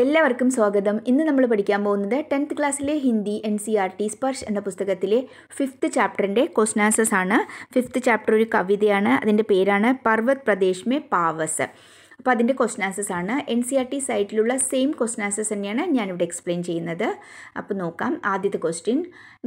എല്ലാവർക്കും സ്വാഗതം ഇന്ന് നമ്മൾ പഠിക്കാൻ പോകുന്നത് ടെൻത്ത് ക്ലാസ്സിലെ Hindi N C R T Sparsh എന്ന പുസ്തകത്തിലെ ഫിഫ്ത്ത് ചാപ്റ്ററിൻ്റെ ക്വസ്റ്റനാൻസസ് ആണ് ഫിഫ്ത്ത് ചാപ്റ്റർ ഒരു കവിതയാണ് അതിൻ്റെ പേരാണ് പർവത് പ്രദേശ് മേ പാവസ് അപ്പോൾ അതിൻ്റെ ക്വസ്റ്റൻ ആൻസേഴ്സ് ആണ് എൻ സി ആർ ടി സൈറ്റിലുള്ള സെയിം ക്വസ്റ്റൻ ആൻസേഴ്സ് തന്നെയാണ് ഞാനിവിടെ എക്സ്പ്ലെയിൻ ചെയ്യുന്നത് അപ്പോൾ നോക്കാം ആദ്യത്തെ ക്വസ്റ്റ്യൻ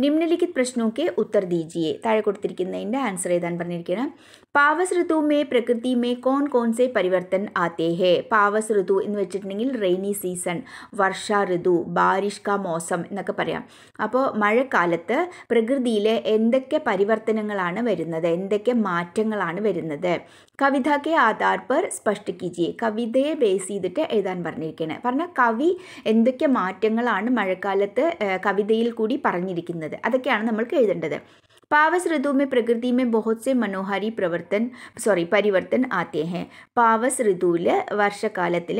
നിമ്നലിഖിത് പ്രശ്നമൊക്കെ ഉത്തർ ദീജിയെ താഴെ കൊടുത്തിരിക്കുന്നതിൻ്റെ ആൻസർ എഴുതാൻ പറഞ്ഞിരിക്കുകയാണ് പാവസ് ഋതു മേ പ്രകൃതി മേ കോൺ കോൺ പരിവർത്തൻ ആത്തേ ഹേ പാവസ് ഋതു എന്ന് വെച്ചിട്ടുണ്ടെങ്കിൽ റെയിനി സീസൺ വർഷ ഋതു ബാരിഷ് കാ മോസം എന്നൊക്കെ പറയാം അപ്പോൾ മഴക്കാലത്ത് പ്രകൃതിയിലെ എന്തൊക്കെ പരിവർത്തനങ്ങളാണ് വരുന്നത് എന്തൊക്കെ മാറ്റങ്ങളാണ് വരുന്നത് കവിത ആധാർ പർ സ്പഷ്ടിക്കുക കവിയെ കവിതയെ ബേസ് ചെയ്തിട്ട് എഴുതാൻ പറഞ്ഞിരിക്കുന്നത് പറഞ്ഞാൽ കവി എന്തൊക്കെ മാറ്റങ്ങളാണ് മഴക്കാലത്ത് കവിതയിൽ കൂടി പറഞ്ഞിരിക്കുന്നത് അതൊക്കെയാണ് നമ്മൾക്ക് എഴുതേണ്ടത് पावस ഋതുവിമേ में പ്രകൃതി में बहुत से മനോഹാരി പ്രവർത്തൻ സോറി പരിവർത്തൻ ആത്തേ പാവസ് ഋതുവിൽ വർഷക്കാലത്തിൽ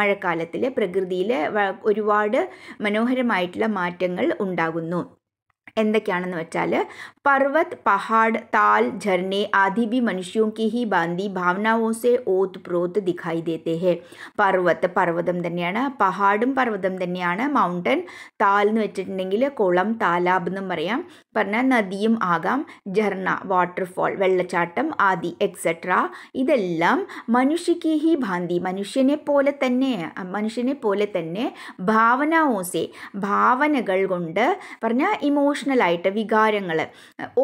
മഴക്കാലത്തിൽ പ്രകൃതിയിൽ ഒരുപാട് മനോഹരമായിട്ടുള്ള മാറ്റങ്ങൾ ഉണ്ടാകുന്നു എന്തൊക്കെയാണെന്ന് വെച്ചാൽ പർവത് പഹാഡ് ताल ഝർണെ आदि भी मनुष्यों की ही बांधी भावनाओं से ओत प्रोत दिखाई देते हैं പർവ്വത്ത് പർവ്വതം തന്നെയാണ് പഹാടും പർവ്വതം തന്നെയാണ് മൗണ്ടൻ താൽ എന്ന് വെച്ചിട്ടുണ്ടെങ്കിൽ കുളം താലാബ് എന്നും പറയാം പറഞ്ഞാൽ നദിയും ആകാം ജർണ വാട്ടർഫോൾ വെള്ളച്ചാട്ടം ആദി എക്സെട്ര ഇതെല്ലാം മനുഷ്യക്ക് ഹി ഭാന്തി മനുഷ്യനെ പോലെ തന്നെ മനുഷ്യനെ പോലെ തന്നെ സെ ഭാവനകൾ കൊണ്ട് പറഞ്ഞാൽ ഇമോഷൻ ഇമോഷണലായിട്ട് വികാരങ്ങൾ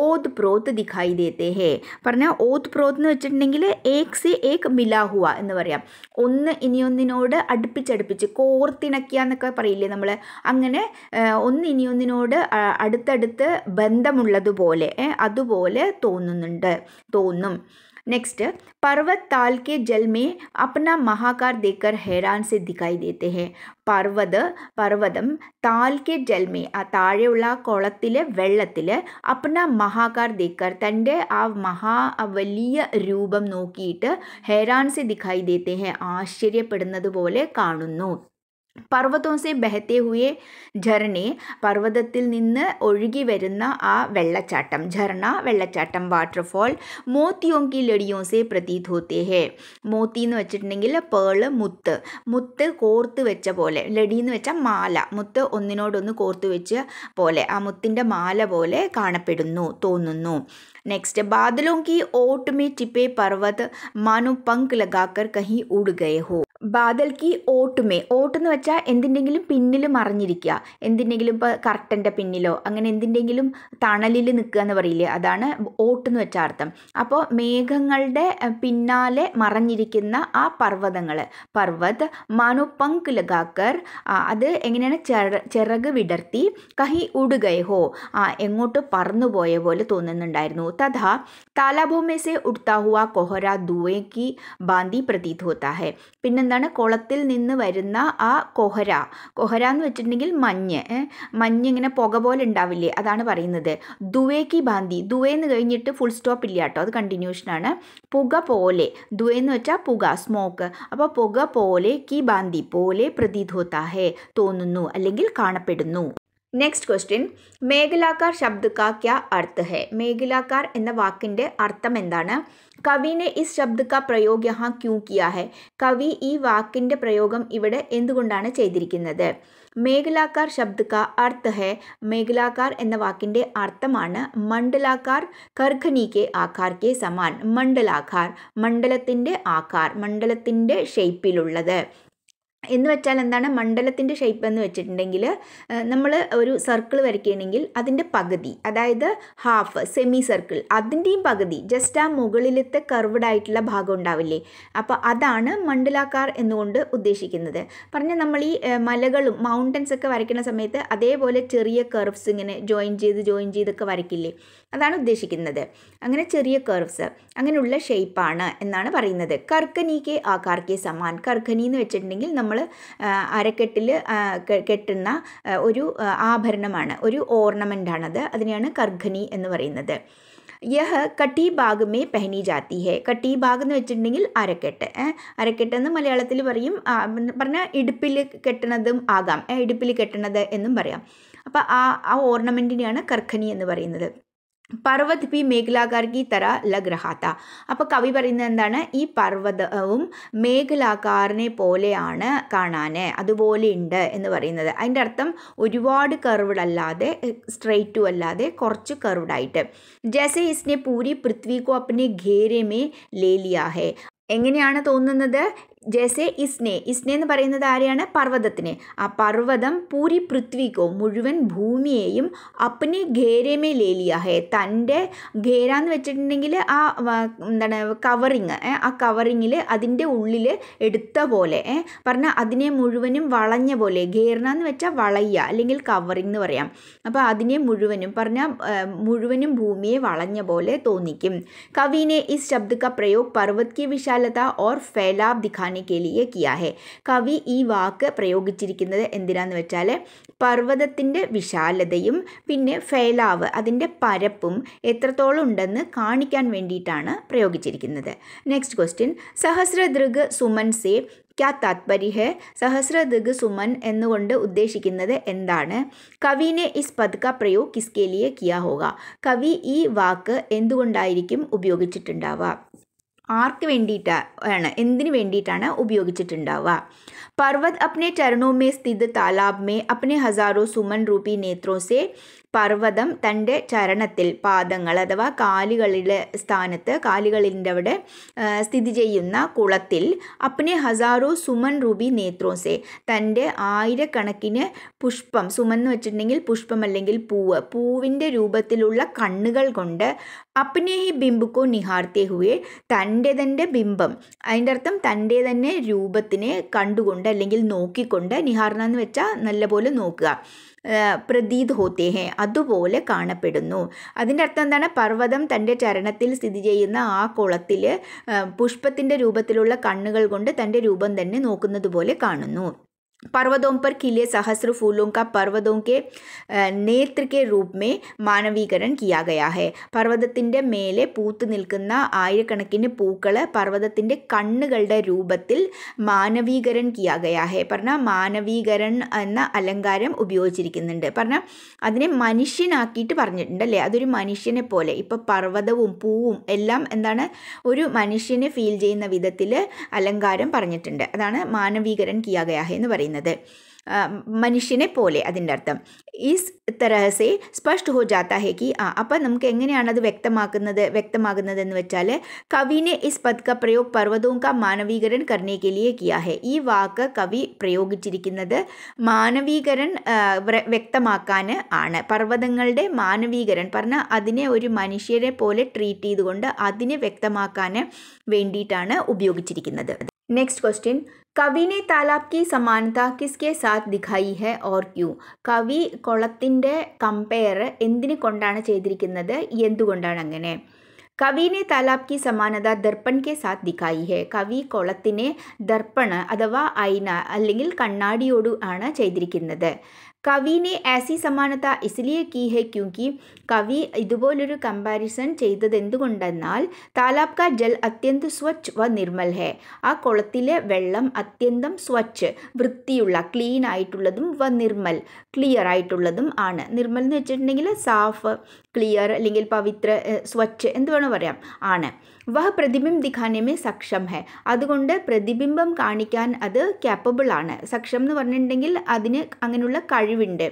ഓത് പ്രോത്ത് ദിഖായി ദേത്തെ ഹേ പറഞ്ഞാൽ ഓത് പ്രോത്ത് എന്ന് വെച്ചിട്ടുണ്ടെങ്കിൽ ഏക് സി ഏക് മിലാഹുവ എന്ന് പറയാം ഒന്ന് ഇനിയൊന്നിനോട് അടുപ്പിച്ചടുപ്പിച്ച് കോർത്തിണക്കിയ എന്നൊക്കെ പറയില്ലേ നമ്മൾ അങ്ങനെ ഒന്ന് ഇനിയൊന്നിനോട് അടുത്തടുത്ത് ബന്ധമുള്ളതുപോലെ അതുപോലെ തോന്നുന്നുണ്ട് തോന്നും नेक्स्ट पर्वत ताल के जल में अपना महाकार देखकर हैरान से दिखाई देते हैं पर्वत पर्वतम ताल के जल में ताड़े कोलते वेलते अपना महाकार देखकर तंडे आ महावलिय रूपम नोकीट हैरान से दिखाई देते हैं आश्चर्यपड़े का പർവ്വതവും സെ ബഹത്തെ ഹുയെ ഝർണെ പർവ്വതത്തിൽ നിന്ന് ഒഴുകി വരുന്ന ആ വെള്ളച്ചാട്ടം ഝർണ വെള്ളച്ചാട്ടം വാട്ടർഫോൾ കി ലടിയോം സെ പ്രതീത് ഹോത്തേ ഹേ മോത്തി എന്ന് വെച്ചിട്ടുണ്ടെങ്കിൽ പേള് മുത്ത് മുത്ത് കോർത്ത് വെച്ച പോലെ ലടി എന്ന് വെച്ചാൽ മാല മുത്ത് ഒന്നിനോടൊന്ന് കോർത്ത് വെച്ച പോലെ ആ മുത്തിൻ്റെ മാല പോലെ കാണപ്പെടുന്നു തോന്നുന്നു നെക്സ്റ്റ് ഓട്ട് മേ ചിപ്പേ പർവ്വത് മാനു പങ്ക് ലഗാക്കർ കഹി ഉട് ഹോ ബാദൽ കി ഓട്ടുമേ എന്ന് വെച്ചാൽ എന്തിൻ്റെങ്കിലും പിന്നിൽ മറിഞ്ഞിരിക്കുക എന്തിൻ്റെങ്കിലും ഇപ്പോൾ കർട്ടൻ്റെ പിന്നിലോ അങ്ങനെ എന്തിൻ്റെങ്കിലും തണലിൽ നിൽക്കുക എന്ന് പറയില്ലേ അതാണ് എന്ന് വെച്ച അർത്ഥം അപ്പോൾ മേഘങ്ങളുടെ പിന്നാലെ മറഞ്ഞിരിക്കുന്ന ആ പർവ്വതങ്ങൾ പർവ്വത് മനുപങ്ക് ലഗാക്കർ അത് എങ്ങനെയാണ് ചിറക് വിടർത്തി കഹി ഉടുകയഹോ ആ എങ്ങോട്ട് പറന്നുപോയ പോലെ തോന്നുന്നുണ്ടായിരുന്നു തഥാ താലാഭൂമേസെ ഉടുത്താഹുവ കൊഹര ദൂവേക്ക് ബാന്തി പ്രതീത് ഹോത്താ പിന്നെ എന്താണ് കുളത്തിൽ നിന്ന് വരുന്ന ആ കൊഹര കൊഹര എന്ന് വെച്ചിട്ടുണ്ടെങ്കിൽ മഞ്ഞ് മഞ്ഞ് ഇങ്ങനെ പുക പോലെ ഉണ്ടാവില്ലേ അതാണ് പറയുന്നത് ദുവേക്ക് ബാന്തി ദുവേ എന്ന് കഴിഞ്ഞിട്ട് ഫുൾ സ്റ്റോപ്പ് ഇല്ല കേട്ടോ അത് കണ്ടിന്യൂഷനാണ് പുക പോലെ ദുവേ എന്ന് വെച്ചാൽ പുക സ്മോക്ക് അപ്പോൾ പുക പോലെ കി ബാന്തി പോലെ പ്രതീതോത്താഹേ തോന്നുന്നു അല്ലെങ്കിൽ കാണപ്പെടുന്നു നെക്സ്റ്റ് ക്വസ്റ്റ്യൻ മേഖലാക്കാർ ശബ്ദക്ക ക്യാ അർത്ഥ ഹെ മേഖലാക്കാർ എന്ന വാക്കിൻ്റെ അർത്ഥം എന്താണ് കവിനെ ഈ ശബ്ദക്ക പ്രയോഗ യഹാ ക്യൂ കിയാ ഹെ കവി ഈ വാക്കിൻ്റെ പ്രയോഗം ഇവിടെ എന്തുകൊണ്ടാണ് ചെയ്തിരിക്കുന്നത് മേഖലാക്കാർ ശബ്ദക്ക അർത്ഥ ഹെ മേഖലാക്കാർ എന്ന വാക്കിൻ്റെ അർത്ഥമാണ് മണ്ഡലാക്കാർ കർഖനിക്ക് ആക്കാർക്കെ സമാൻ മണ്ഡലാക്കാർ മണ്ഡലത്തിൻ്റെ ആക്കാർ മണ്ഡലത്തിൻ്റെ ഷേപ്പിലുള്ളത് എന്ന് വെച്ചാൽ എന്താണ് മണ്ഡലത്തിൻ്റെ ഷേപ്പ് എന്ന് വെച്ചിട്ടുണ്ടെങ്കിൽ നമ്മൾ ഒരു സർക്കിൾ വരയ്ക്കുകയാണെങ്കിൽ അതിൻ്റെ പകുതി അതായത് ഹാഫ് സെമി സർക്കിൾ അതിൻ്റെയും പകുതി ജസ്റ്റ് ആ മുകളിലത്തെ കർവ്ഡ് ആയിട്ടുള്ള ഭാഗം ഉണ്ടാവില്ലേ അപ്പോൾ അതാണ് മണ്ഡലാക്കാർ എന്നുകൊണ്ട് ഉദ്ദേശിക്കുന്നത് പറഞ്ഞാൽ നമ്മൾ ഈ മലകളും മൗണ്ടൻസ് ഒക്കെ വരയ്ക്കുന്ന സമയത്ത് അതേപോലെ ചെറിയ കർവ്സ് ഇങ്ങനെ ജോയിൻ ചെയ്ത് ജോയിൻ ചെയ്തൊക്കെ വരയ്ക്കില്ലേ അതാണ് ഉദ്ദേശിക്കുന്നത് അങ്ങനെ ചെറിയ കർവ്സ് അങ്ങനെയുള്ള ഷേപ്പാണ് എന്നാണ് പറയുന്നത് കർക്കനിക്ക് കാർക്കെ സമാൻ കർക്കനി എന്ന് വെച്ചിട്ടുണ്ടെങ്കിൽ നമ്മൾ അരക്കെട്ടിൽ കെട്ടുന്ന ഒരു ആഭരണമാണ് ഒരു ആണത് അതിനെയാണ് കർഘനി എന്ന് പറയുന്നത് യഹ് കട്ടി ബാഗ് മേ പെഹനി ജാത്തി ഹെ കട്ടി ഭാഗ് എന്ന് വെച്ചിട്ടുണ്ടെങ്കിൽ അരക്കെട്ട് അരക്കെട്ട് എന്ന് മലയാളത്തിൽ പറയും പറഞ്ഞാൽ ഇടുപ്പിൽ കെട്ടണതും ആകാം ഇടുപ്പിൽ കെട്ടണത് എന്നും പറയാം അപ്പോൾ ആ ആ ഓർണമെൻറ്റിനെയാണ് കർഖനി എന്ന് പറയുന്നത് പർവ്വത് പി മേഖലാകാർ തര ലഗ്രഹാത്ത ലഗ് അപ്പോൾ കവി പറയുന്നത് എന്താണ് ഈ പർവ്വതവും മേഖലാകാരനെ പോലെയാണ് കാണാൻ അതുപോലെയുണ്ട് എന്ന് പറയുന്നത് അതിൻ്റെ അർത്ഥം ഒരുപാട് കർവ്ഡ് അല്ലാതെ സ്ട്രെയിറ്റും അല്ലാതെ കുറച്ച് കർവ്ഡ് ആയിട്ട് ജൈസെ ഇസ്നെ പൂരി പൃഥ്വി കോ അപ്പനെ ഘേരമേ ലേലിയാ എങ്ങനെയാണ് തോന്നുന്നത് ജേസെ ഇസ്നെ ഇസ്നെ എന്ന് പറയുന്നത് ആരെയാണ് പർവ്വതത്തിനെ ആ പർവ്വതം പൂരി പൃഥ്വിക്കോ മുഴുവൻ ഭൂമിയെയും അപ്പനെ ഘേരമേ ലേലിയ ഹേ തൻ്റെ ഘേര എന്ന് വെച്ചിട്ടുണ്ടെങ്കിൽ ആ എന്താണ് കവറിങ് ആ കവറിങ്ങിൽ അതിൻ്റെ ഉള്ളിൽ എടുത്ത പോലെ പറഞ്ഞാൽ അതിനെ മുഴുവനും വളഞ്ഞ പോലെ ഘേർണ എന്ന് വെച്ചാൽ വളയ്യ അല്ലെങ്കിൽ കവറിങ് എന്ന് പറയാം അപ്പോൾ അതിനെ മുഴുവനും പറഞ്ഞാൽ മുഴുവനും ഭൂമിയെ വളഞ്ഞ പോലെ തോന്നിക്കും കവിനെ ഈ ശബ്ദ പ്രയോഗ് പ്രയോഗ വിശാലത ഓർ ഫേലാബ് ദിഖാൻ दिखाने के लिए किया है കവി ഈ വാക്ക് പ്രയോഗിച്ചിരിക്കുന്നത് എന്തിനാന്ന് വെച്ചാൽ പർവ്വതത്തിൻ്റെ വിശാലതയും പിന്നെ ഫേലാവ് അതിൻ്റെ പരപ്പും എത്രത്തോളം ഉണ്ടെന്ന് കാണിക്കാൻ വേണ്ടിയിട്ടാണ് പ്രയോഗിച്ചിരിക്കുന്നത് നെക്സ്റ്റ് ക്വസ്റ്റ്യൻ സഹസ്രദൃഗ് സുമൻ ക്യാ താത്പര്യ സഹസ്രദൃഗ് സുമൻ എന്നുകൊണ്ട് ഉദ്ദേശിക്കുന്നത് എന്താണ് കവിനെ ഇസ് പദ് കാ പ്രയോഗ് കിസ്കെ കിയാ ഹോക കവി ഈ വാക്ക് എന്തുകൊണ്ടായിരിക്കും ഉപയോഗിച്ചിട്ടുണ്ടാവുക ആർക്ക് വേണ്ടിയിട്ടാണ് എന്തിനു വേണ്ടിയിട്ടാണ് ഉപയോഗിച്ചിട്ടുണ്ടാവുക पर्वत अपने चरणों में स्थित तालाब में अपने हजारों सुमन रूपी नेत्रों से പർവ്വതം തൻ്റെ ചരണത്തിൽ പാദങ്ങൾ അഥവാ കാലുകളിലെ സ്ഥാനത്ത് കാലുകളിൻ്റെ അവിടെ സ്ഥിതി ചെയ്യുന്ന കുളത്തിൽ അപ്നെ ഹസാറോ സുമൻ റൂബി നേത്രോസെ തൻ്റെ ആയിരക്കണക്കിന് പുഷ്പം സുമൻ എന്ന് വെച്ചിട്ടുണ്ടെങ്കിൽ പുഷ്പം അല്ലെങ്കിൽ പൂവ് പൂവിൻ്റെ രൂപത്തിലുള്ള കണ്ണുകൾ കൊണ്ട് അപ്നേഹി ബിംബുക്കോ നിഹാർത്തെ ഹുവേ തൻ്റെ തൻ്റെ ബിംബം അതിൻ്റെ അർത്ഥം തൻ്റെ തന്നെ രൂപത്തിനെ കണ്ടുകൊണ്ട് അല്ലെങ്കിൽ നോക്കിക്കൊണ്ട് നിഹാർന എന്ന് വെച്ചാൽ നല്ലപോലെ നോക്കുക പ്രതീത് ഹോത്തേ ഹേ അതുപോലെ കാണപ്പെടുന്നു അതിൻ്റെ അർത്ഥം എന്താണ് പർവ്വതം തൻ്റെ ചരണത്തിൽ സ്ഥിതി ചെയ്യുന്ന ആ കുളത്തിൽ പുഷ്പത്തിൻ്റെ രൂപത്തിലുള്ള കണ്ണുകൾ കൊണ്ട് തൻ്റെ രൂപം തന്നെ നോക്കുന്നത് പോലെ കാണുന്നു पर्वतों पर खिले सहस्र फूलों का पर्वतों के നേത്ര കെ രൂപമേ മാനവീകരണം കിയാ ഗയാ ഹെ പർവ്വതത്തിൻ്റെ മേലെ പൂത്തു നിൽക്കുന്ന ആയിരക്കണക്കിന് പൂക്കൾ പർവ്വതത്തിൻ്റെ കണ്ണുകളുടെ രൂപത്തിൽ മാനവീകരണം കിയാ ഗയാ ഹെ പറഞ്ഞാൽ മാനവീകരൺ എന്ന അലങ്കാരം ഉപയോഗിച്ചിരിക്കുന്നുണ്ട് പറഞ്ഞാൽ അതിനെ മനുഷ്യനാക്കിയിട്ട് പറഞ്ഞിട്ടുണ്ട് അല്ലേ അതൊരു മനുഷ്യനെ പോലെ ഇപ്പോൾ പർവ്വതവും പൂവും എല്ലാം എന്താണ് ഒരു മനുഷ്യനെ ഫീൽ ചെയ്യുന്ന വിധത്തിൽ അലങ്കാരം പറഞ്ഞിട്ടുണ്ട് അതാണ് മാനവീകരൺ കിയാ ഗയാ ഹെ എന്ന് പറയുന്നത് പറയുന്നത് മനുഷ്യനെ പോലെ അതിൻ്റെ അർത്ഥം ഈ തരഹസെ സ്പഷ്ട ഹോ ജാത്ത ഹെ കി ആ അപ്പം നമുക്ക് എങ്ങനെയാണ് അത് വ്യക്തമാക്കുന്നത് എന്ന് വെച്ചാൽ കവിനെ ഇസ് പദ് ക പ്രയോഗ പർവ്വതവും ക മാനവീകരൻ കർണേക്ക് ലിയെ കിയാ ഹെ ഈ വാക്ക് കവി പ്രയോഗിച്ചിരിക്കുന്നത് മാനവീകരൻ വ്യക്തമാക്കാൻ ആണ് പർവ്വതങ്ങളുടെ മാനവീകരൻ പറഞ്ഞാൽ അതിനെ ഒരു മനുഷ്യരെ പോലെ ട്രീറ്റ് ചെയ്തുകൊണ്ട് അതിനെ വ്യക്തമാക്കാൻ വേണ്ടിയിട്ടാണ് ഉപയോഗിച്ചിരിക്കുന്നത് नेक्स्ट क्वेश्चन കവി ने കി സമാനത കിസ്കെ സാത്ത് ദിഖായി ഹെ ഓർ ക്യൂ കവി കുളത്തിൻ്റെ കമ്പയർ എന്തിനെ കൊണ്ടാണ് ചെയ്തിരിക്കുന്നത് എന്തുകൊണ്ടാണ് അങ്ങനെ കവിനെ താലാബ് കി സമാനത ദർപ്പൺ കെ സാത്ത് ദിഖായി ഹെ കവി കുളത്തിനെ ദർപ്പൺ അഥവാ ഐന അല്ലെങ്കിൽ കണ്ണാടിയോടു ആണ് ചെയ്തിരിക്കുന്നത് കവി ഏസി സമാനത ഇസ്ലിയെ കീ ഹെ ക്യൂക്കി കവി ഇതുപോലൊരു കമ്പാരിസൺ എന്തുകൊണ്ടെന്നാൽ താലാബ് കാ ജൽ അത്യന്ത സ്വച്ഛ് വ നിർമ്മൽ ഹെ ആ കുളത്തിലെ വെള്ളം അത്യന്തം സ്വച്ഛ് വൃത്തിയുള്ള ക്ലീൻ ആയിട്ടുള്ളതും വ നിർമ്മൽ ക്ലിയർ ആയിട്ടുള്ളതും ആണ് നിർമ്മൽ എന്ന് വെച്ചിട്ടുണ്ടെങ്കിൽ സാഫ് ക്ലിയർ അല്ലെങ്കിൽ പവിത്ര സ്വച്ഛ് എന്ത് വേണോ പറയാം ആണ് വഹ പ്രതിബിം ദിഖാനേമേ സക്ഷം ഹെ അതുകൊണ്ട് പ്രതിബിംബം കാണിക്കാൻ അത് ക്യാപ്പബിൾ ആണ് സക്ഷം എന്ന് പറഞ്ഞിട്ടുണ്ടെങ്കിൽ അതിന് അങ്ങനെയുള്ള കഴിവുണ്ട്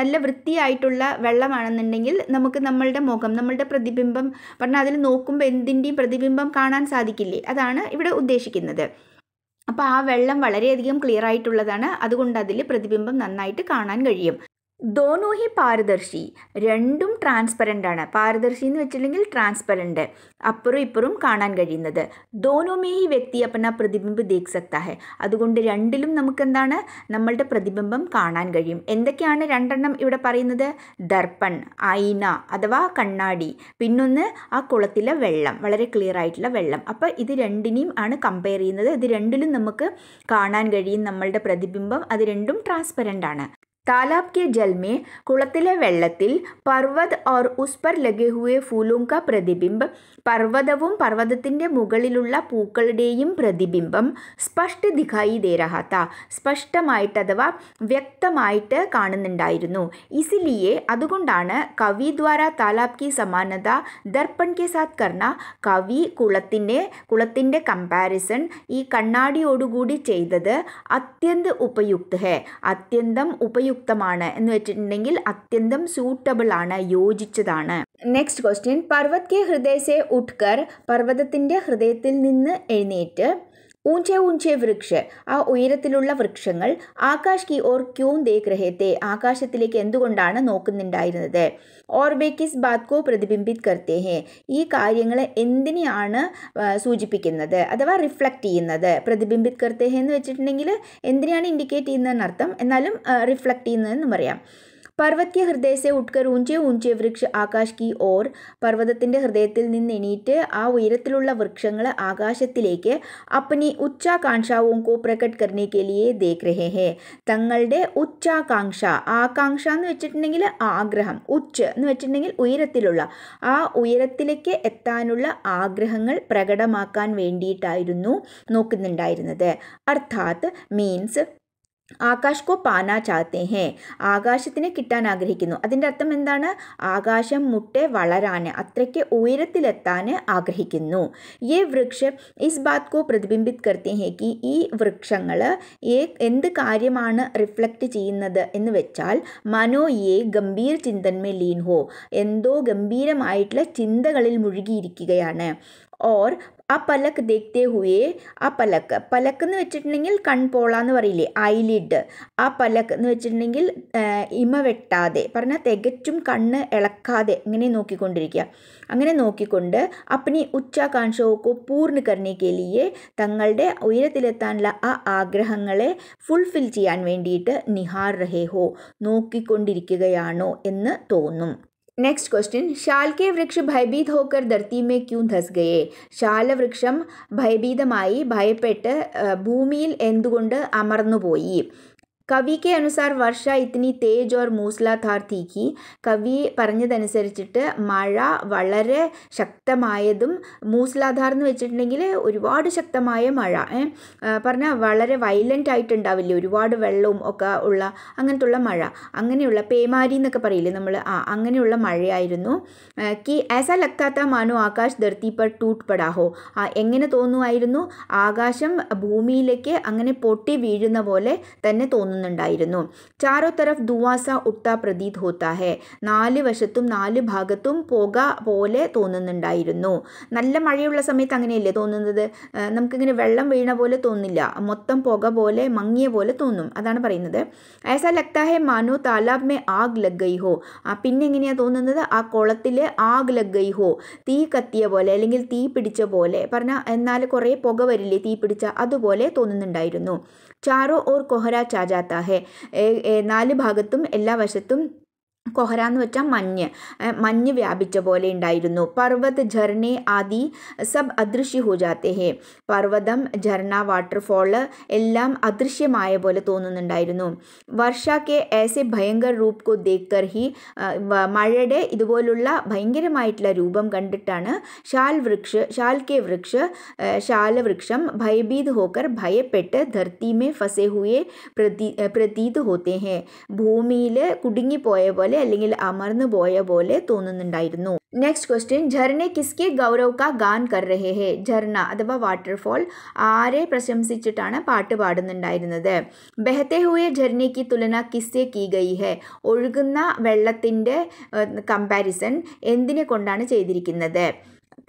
നല്ല വൃത്തിയായിട്ടുള്ള വെള്ളമാണെന്നുണ്ടെങ്കിൽ നമുക്ക് നമ്മളുടെ മുഖം നമ്മളുടെ പ്രതിബിംബം പറഞ്ഞാൽ അതിൽ നോക്കുമ്പോൾ എന്തിൻ്റെയും പ്രതിബിംബം കാണാൻ സാധിക്കില്ലേ അതാണ് ഇവിടെ ഉദ്ദേശിക്കുന്നത് അപ്പോൾ ആ വെള്ളം വളരെയധികം ക്ലിയർ ആയിട്ടുള്ളതാണ് അതുകൊണ്ട് അതിൽ പ്രതിബിംബം നന്നായിട്ട് കാണാൻ കഴിയും ദോനോ ഹി പാരദർശി രണ്ടും ട്രാൻസ്പെറൻ്റ് ആണ് പാരദർശി എന്ന് വെച്ചിട്ടുണ്ടെങ്കിൽ ട്രാൻസ്പെറൻ്റ് അപ്പുറം ഇപ്പുറം കാണാൻ കഴിയുന്നത് ദോനോ മേ ഹി വ്യക്തി അപ്പന പ്രതിബിംബ് ദേഖ് സക്താ അതുകൊണ്ട് രണ്ടിലും നമുക്ക് എന്താണ് നമ്മളുടെ പ്രതിബിംബം കാണാൻ കഴിയും എന്തൊക്കെയാണ് രണ്ടെണ്ണം ഇവിടെ പറയുന്നത് ദർപ്പൺ ഐന അഥവാ കണ്ണാടി പിന്നൊന്ന് ആ കുളത്തിലെ വെള്ളം വളരെ ക്ലിയർ ആയിട്ടുള്ള വെള്ളം അപ്പോൾ ഇത് രണ്ടിനെയും ആണ് കമ്പയർ ചെയ്യുന്നത് ഇത് രണ്ടിലും നമുക്ക് കാണാൻ കഴിയും നമ്മളുടെ പ്രതിബിംബം അത് രണ്ടും ട്രാൻസ്പെറൻ്റ് ആണ് तालाब के जल में कुड़तले വെള്ളത്തിൽ പർവ്വത് ഓർ ഉസ് പർ ലഗെ ഹുവെ ഫൂലോം കാ പ്രതിബിംബ് പർവ്വതവും പർവ്വതത്തിൻ്റെ മുകളിലുള്ള പൂക്കളുടെയും പ്രതിബിംബം സ്പഷ്ട ദിഖായി ദേരഹാത്ത സ്പഷ്ടമായിട്ട് അഥവാ വ്യക്തമായിട്ട് കാണുന്നുണ്ടായിരുന്നു ഇസിലിയെ അതുകൊണ്ടാണ് കവി ദ്വാര താലാബ് കി സമാനത ദർപ്പൺ കെ സാത്ത് കർണ കവി കുളത്തിൻ്റെ കുളത്തിൻ്റെ കമ്പാരിസൺ ഈ കണ്ണാടിയോടുകൂടി ചെയ്തത് അത്യന്ത ഉപയുക്ത ഹെ അത്യന്തം ഉപയുക്ത ഉപയുക്തമാണ് എന്ന് വെച്ചിട്ടുണ്ടെങ്കിൽ അത്യന്തം സൂട്ടബിൾ ആണ് യോജിച്ചതാണ് നെക്സ്റ്റ് ക്വസ്റ്റ്യൻ പർവത് കെ ഹൃദയസെ ഉട്കർ പർവ്വതത്തിൻ്റെ ഹൃദയത്തിൽ നിന്ന് എഴുന്നേറ്റ് ഊഞ്ചെ ഊഞ്ചെ वृक्ष ആ ഉയരത്തിലുള്ള വൃക്ഷങ്ങൾ ആകാശ് കി ഓർ ക്യൂം ദേ ഗ്രഹത്തെ ആകാശത്തിലേക്ക് എന്തുകൊണ്ടാണ് നോക്കുന്നുണ്ടായിരുന്നത് ഓർബേക്കിസ് ബാത്കോ പ്രതിബിംബിത് കർത്തേ ഈ കാര്യങ്ങൾ എന്തിനെയാണ് സൂചിപ്പിക്കുന്നത് അഥവാ റിഫ്ലക്റ്റ് ചെയ്യുന്നത് പ്രതിബിംബിത് കർത്തേ എന്ന് വെച്ചിട്ടുണ്ടെങ്കിൽ എന്തിനെയാണ് ഇൻഡിക്കേറ്റ് ചെയ്യുന്നതെന്നർത്ഥം എന്നാലും റിഫ്ലക്റ്റ് ചെയ്യുന്നതെന്നും പറയാം പർവ്വത്യ के हृदय ഊഞ്ചെ ഊഞ്ചെ വൃക്ഷ ആകാശ് കി ഓർ പർവ്വതത്തിൻ്റെ ഹൃദയത്തിൽ നിന്ന് എണീറ്റ് ആ ഉയരത്തിലുള്ള വൃക്ഷങ്ങൾ ആകാശത്തിലേക്ക് അപ്പനി ഉച്ചാകാംക്ഷാവും കോ പ്രകട് करने के लिए देख തങ്ങളുടെ ഉച്ചാകാംക്ഷ ആകാംക്ഷ എന്ന് വെച്ചിട്ടുണ്ടെങ്കിൽ ആഗ്രഹം ഉച്ച എന്ന് വെച്ചിട്ടുണ്ടെങ്കിൽ ഉയരത്തിലുള്ള ആ ഉയരത്തിലേക്ക് എത്താനുള്ള ആഗ്രഹങ്ങൾ പ്രകടമാക്കാൻ വേണ്ടിയിട്ടായിരുന്നു നോക്കുന്നുണ്ടായിരുന്നത് അർത്ഥാത് മീൻസ് കോ പാന ചാത്തേ ഹേ ആകാശത്തിനെ കിട്ടാൻ ആഗ്രഹിക്കുന്നു അതിൻ്റെ അർത്ഥം എന്താണ് ആകാശം മുട്ടെ വളരാൻ അത്രയ്ക്ക് ഉയരത്തിലെത്താൻ ആഗ്രഹിക്കുന്നു ഈ വൃക്ഷ ഇസ് ബാത് കോ പ്രതിബിംബിത് കർത്തേ ഹേ കി ഈ വൃക്ഷങ്ങൾ എന്ത് കാര്യമാണ് റിഫ്ലക്റ്റ് ചെയ്യുന്നത് എന്ന് വെച്ചാൽ മനോ യെ ഗംഭീർ ചിന്തന്മേ ലീൻ ഹോ എന്തോ ഗംഭീരമായിട്ടുള്ള ചിന്തകളിൽ മുഴുകിയിരിക്കുകയാണ് ഓർ ആ പലക്ക് ദേഖത്തെ ഹുയെ ആ പലക്ക് പലക്ക് എന്ന് വെച്ചിട്ടുണ്ടെങ്കിൽ കൺപോള എന്ന് പറയില്ലേ ഐലിഡ് ആ പലക്ക് എന്ന് വെച്ചിട്ടുണ്ടെങ്കിൽ ഇമ വെട്ടാതെ പറഞ്ഞാൽ തികച്ചും കണ്ണ് ഇളക്കാതെ ഇങ്ങനെ നോക്കിക്കൊണ്ടിരിക്കുക അങ്ങനെ നോക്കിക്കൊണ്ട് അപ്പനി ഉച്ചാകാംക്ഷോക്കോ പൂർണ്ണ കെലിയെ തങ്ങളുടെ ഉയരത്തിലെത്താനുള്ള ആ ആഗ്രഹങ്ങളെ ഫുൾഫിൽ ചെയ്യാൻ വേണ്ടിയിട്ട് നിഹാർ റഹേഹോ നോക്കിക്കൊണ്ടിരിക്കുകയാണോ എന്ന് തോന്നും नेक्स्ट क्वेश्चन शाल के वृक्ष भयभीत होकर धरती में क्यों धस गए ശാലവൃക്ഷം ഭയഭീതമായി ഭയപ്പെട്ട് ഭൂമിയിൽ എന്തുകൊണ്ട് അമർന്നുപോയി കവി കെ അനുസാർ വർഷ ഇത്തിനി തേജ് ഓർ മൂസ്ലാധാർ തീക്കി കവി പറഞ്ഞതനുസരിച്ചിട്ട് മഴ വളരെ ശക്തമായതും മൂസ്ലാധാർ എന്ന് വെച്ചിട്ടുണ്ടെങ്കിൽ ഒരുപാട് ശക്തമായ മഴ പറഞ്ഞാൽ വളരെ വയലൻ്റ് ആയിട്ടുണ്ടാവില്ലേ ഒരുപാട് വെള്ളവും ഒക്കെ ഉള്ള അങ്ങനത്തെ ഉള്ള മഴ അങ്ങനെയുള്ള പേമാരി എന്നൊക്കെ പറയില്ലേ നമ്മൾ ആ അങ്ങനെയുള്ള മഴയായിരുന്നു കി ആസ ലക്കാത്ത മാനു ആകാശ് ധർത്തി പർ ടൂട്ട് പടാഹോ ആ എങ്ങനെ തോന്നുമായിരുന്നു ആകാശം ഭൂമിയിലേക്ക് അങ്ങനെ പൊട്ടി വീഴുന്ന പോലെ തന്നെ തോന്നുന്നു നടത്തുന്നുണ്ടായിരുന്നു ചാരോ തരഫ് ദുവാസ ഉട്ട പ്രതീത് ഹോത്താഹെ നാല് വശത്തും നാല് ഭാഗത്തും പുക പോലെ തോന്നുന്നുണ്ടായിരുന്നു നല്ല മഴയുള്ള സമയത്ത് അങ്ങനെയല്ലേ തോന്നുന്നത് നമുക്കിങ്ങനെ വെള്ളം വീണ പോലെ തോന്നില്ല മൊത്തം പുക പോലെ മങ്ങിയ പോലെ തോന്നും അതാണ് പറയുന്നത് ഏസ ലക്താഹെ മനു താലാബ് മേ ആഗ് ലഗ് ഹോ ആ പിന്നെ എങ്ങനെയാണ് തോന്നുന്നത് ആ കുളത്തിൽ ആഗ് ലഗ് ഹോ തീ കത്തിയ പോലെ അല്ലെങ്കിൽ തീ പിടിച്ച പോലെ പറഞ്ഞാൽ എന്നാൽ കുറേ പുക വരില്ലേ തീ പിടിച്ച അതുപോലെ തോന്നുന്നുണ്ടായിരുന്നു ചാരോ ഓർ കൊഹര ചാജാത്ത जाता है नाല് भागത്തും എല്ലാ വശത്തും കൊഹര എന്ന് വെച്ചാൽ മഞ്ഞ് മഞ്ഞ് വ്യാപിച്ച പോലെ ഉണ്ടായിരുന്നു പർവ്വത് ഝർണേ ആദി സബ് അദൃശ്യ ഹോജാത്തെ പർവ്വതം ഝർണ വാട്ടർഫോള് എല്ലാം അദൃശ്യമായ പോലെ തോന്നുന്നുണ്ടായിരുന്നു വർഷക്കെ ഏസെ ഭയങ്കര റൂപ് കൊതേക്കർ ഹി മഴയുടെ ഇതുപോലുള്ള ഭയങ്കരമായിട്ടുള്ള രൂപം കണ്ടിട്ടാണ് ഷാൽ വൃക്ഷ ശാൽ കെ ഷാല വൃക്ഷം ഭയഭീത് ഹോക്കർ ഭയപ്പെട്ട് ധർത്തിമേ ഫസേ ഹുയെ പ്രതീ പ്രതീത് ഹോത്തേ ഭൂമിയിൽ കുടുങ്ങിപ്പോയ പോലെ പോലെ അല്ലെങ്കിൽ അമർന്നു പോയ പോലെ തോന്നുന്നുണ്ടായിരുന്നു നെക്സ്റ്റ് ക്വസ്റ്റ്യൻ ഝർണെ കിസ്കെ ഗൗരവ് കാ ഗാൻ കർ രഹേ ഹെ ഝർണ അഥവാ വാട്ടർഫോൾ ആരെ പ്രശംസിച്ചിട്ടാണ് പാട്ട് പാടുന്നുണ്ടായിരുന്നത് ബെഹത്തെ ഹുയെ ഝർണയ്ക്ക് തുലന കിസ്സെ കീ ഗൈ ഹെ ഒഴുകുന്ന വെള്ളത്തിൻ്റെ കമ്പാരിസൺ എന്തിനെ കൊണ്ടാണ് ചെയ്തിരിക്കുന്നത്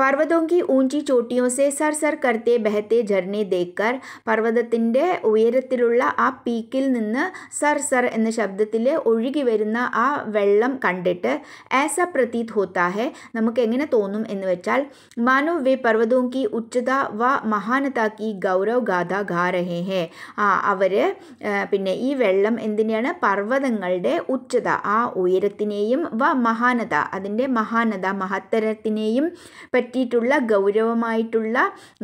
പർവ്വതവും की ऊंची चोटियों से സർ സർ കർത്തെ ബഹത്തെ ജർണി ദേക്കർ പർവ്വതത്തിൻ്റെ ഉയരത്തിലുള്ള ആ പീക്കിൽ നിന്ന് സർ സർ എന്ന ശബ്ദത്തിൽ ഒഴുകി വരുന്ന ആ വെള്ളം കണ്ടിട്ട് ആസ പ്രതീത് ഹോത്താഹെ നമുക്ക് എങ്ങനെ തോന്നും എന്ന് വെച്ചാൽ മാനോ വേ പർവ്വതവും കി ഉച്ചത വ മഹാനത കി ഗൗരവ് ഗാഥ ഗാ രഹേ ഹെ ആ അവർ പിന്നെ ഈ വെള്ളം എന്തിനാണ് പർവ്വതങ്ങളുടെ ഉച്ചത ആ ഉയരത്തിനെയും വ മഹാനത അതിൻ്റെ മഹാനത മഹത്തരത്തിനെയും പറ്റി പറ്റിയിട്ടുള്ള ഗൗരവമായിട്ടുള്ള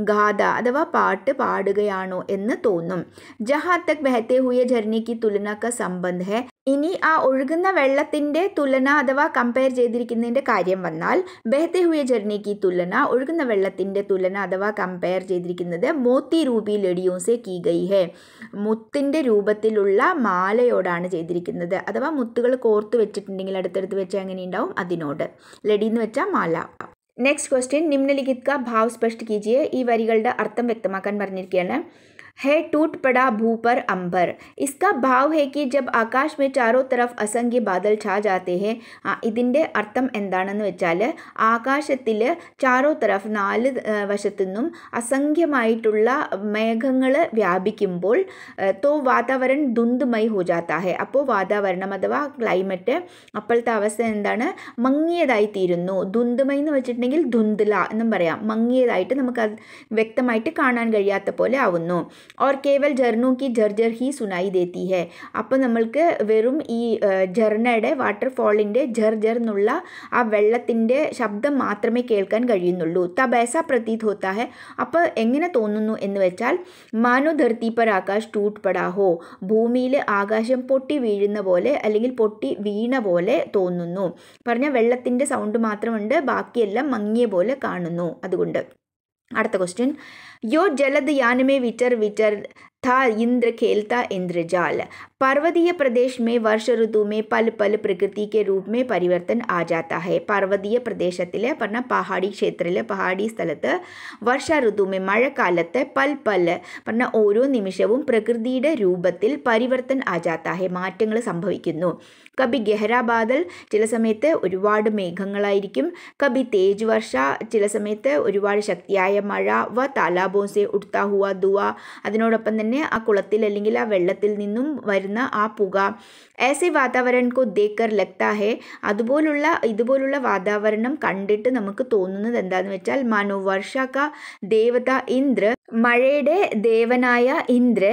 ഗാഥ അഥവാ പാട്ട് പാടുകയാണോ എന്ന് തോന്നും ജഹാ തക് ബെഹത്തെ ഹുയ ജർണിക്ക് തുലനക്ക സംബന്ധ ഹെ ഇനി ആ ഒഴുകുന്ന വെള്ളത്തിന്റെ തുലന അഥവാ കമ്പയർ ചെയ്തിരിക്കുന്നതിന്റെ കാര്യം വന്നാൽ ബെഹത്തെ ഹുയ ജർണിക്ക് തുലന ഒഴുകുന്ന വെള്ളത്തിന്റെ തുലന അഥവാ കമ്പയർ ചെയ്തിരിക്കുന്നത് മോത്തി രൂപി ലഡിയോസെ കീ ഗൈ ഹെ മുത്തിൻ്റെ രൂപത്തിലുള്ള മാലയോടാണ് ചെയ്തിരിക്കുന്നത് അഥവാ മുത്തുകൾ കോർത്ത് വെച്ചിട്ടുണ്ടെങ്കിൽ അടുത്തടുത്ത് വെച്ചാൽ എങ്ങനെയുണ്ടാവും ഉണ്ടാവും അതിനോട് ലഡി എന്ന് വെച്ചാൽ മാല നെക്സ്റ്റ് ക്വസ്റ്റ്യൻ നിമ്നലിഖിത് ഭാവ് സ്പഷ്ട് കീജിയെ ഈ വരികളുടെ അർത്ഥം വ്യക്തമാക്കാൻ പറഞ്ഞിരിക്കുകയാണ് है टूट पड़ा भू पर अंबर इसका भाव है कि जब ആകാശ് മേ ചാരോ തരഫ് അസംഖ്യ ബാദൽ ഛാ ജാത്തേ ഹെ ഇതിൻ്റെ അർത്ഥം എന്താണെന്ന് വെച്ചാൽ ആകാശത്തിൽ ചാരോ തരഫ് നാല് വശത്തു നിന്നും അസംഖ്യമായിട്ടുള്ള മേഘങ്ങൾ വ്യാപിക്കുമ്പോൾ തോ വാതാവരൺ ദുന്ദുമൈ ഹോജാത്ത ഹെ അപ്പോൾ വാതാവരണം അഥവാ ക്ലൈമറ്റ് അപ്പോഴത്തെ അവസ്ഥ എന്താണ് മങ്ങിയതായി തീരുന്നു ദുന്ദുമൈ എന്ന് വെച്ചിട്ടുണ്ടെങ്കിൽ ധുന്ദുല എന്നും പറയാം മങ്ങിയതായിട്ട് നമുക്ക് അത് വ്യക്തമായിട്ട് കാണാൻ കഴിയാത്ത പോലെ ആവുന്നു और കേവൽ ജർണു की ജർജർ ഹി സുനായി ദേത്തി ഹെ അപ്പോൾ നമ്മൾക്ക് വെറും ഈ ജർണയുടെ വാട്ടർഫാളിൻ്റെ ജർജർ എന്നുള്ള ആ വെള്ളത്തിൻ്റെ ശബ്ദം മാത്രമേ കേൾക്കാൻ കഴിയുന്നുള്ളൂ തബേസ പ്രതീത് ഹോത്താ ഹെ അപ്പോൾ എങ്ങനെ തോന്നുന്നു എന്ന് വെച്ചാൽ മാനോ ധർത്തി പർ ആകാശ് ടൂട്ട് ഹോ ഭൂമിയിൽ ആകാശം പൊട്ടി വീഴുന്ന പോലെ അല്ലെങ്കിൽ പൊട്ടി വീണ പോലെ തോന്നുന്നു പറഞ്ഞ വെള്ളത്തിൻ്റെ സൗണ്ട് മാത്രമുണ്ട് ബാക്കിയെല്ലാം മങ്ങിയ പോലെ കാണുന്നു അതുകൊണ്ട് അടുത്ത ക്വസ്റ്റ്യൻ യോ ജലദ് യാനുമേ വിറ്റർ വിറ്റർ ഥ ഇന്ദ്ര കേൽത്ത ഇന്ദ്രജാൽ पर्वतीय प्रदेश में वर्ष ऋतु में पल पल പ്രകൃതി के रूप മേ പരിവർത്തൻ ആ जाता है पर्वतीय പ്രദേശത്തിലെ പറഞ്ഞ पहाड़ी क्षेत्र पहाड़ी स्थल വർഷ ऋतु में പൽ पल पल ഓരോ നിമിഷവും പ്രകൃതിയുടെ രൂപത്തിൽ പരിവർത്തൻ ആ ജാത്താ ഹെ മാറ്റങ്ങൾ സംഭവിക്കുന്നു കബി ഗഹരാബാദൽ ചില സമയത്ത് ഒരുപാട് മേഘങ്ങളായിരിക്കും കബി തേജ് വർഷ ചില സമയത്ത് ഒരുപാട് ശക്തിയായ മഴ വ താലാബോസെ ഉടുത്താ ഹുവ ദുവ അതിനോടൊപ്പം തന്നെ ആ കുളത്തിൽ അല്ലെങ്കിൽ ആ വെള്ളത്തിൽ നിന്നും വരുന്ന വരുന്ന ആ പുക ഏസെ വാതാവരണം കോ ദേക്കർ ലഗ്താ അതുപോലുള്ള ഇതുപോലുള്ള വാതാവരണം കണ്ടിട്ട് നമുക്ക് തോന്നുന്നത് എന്താണെന്ന് വെച്ചാൽ മനോ ക ദേവത ഇന്ദ്ര മഴയുടെ ദേവനായ ഇന്ദ്ര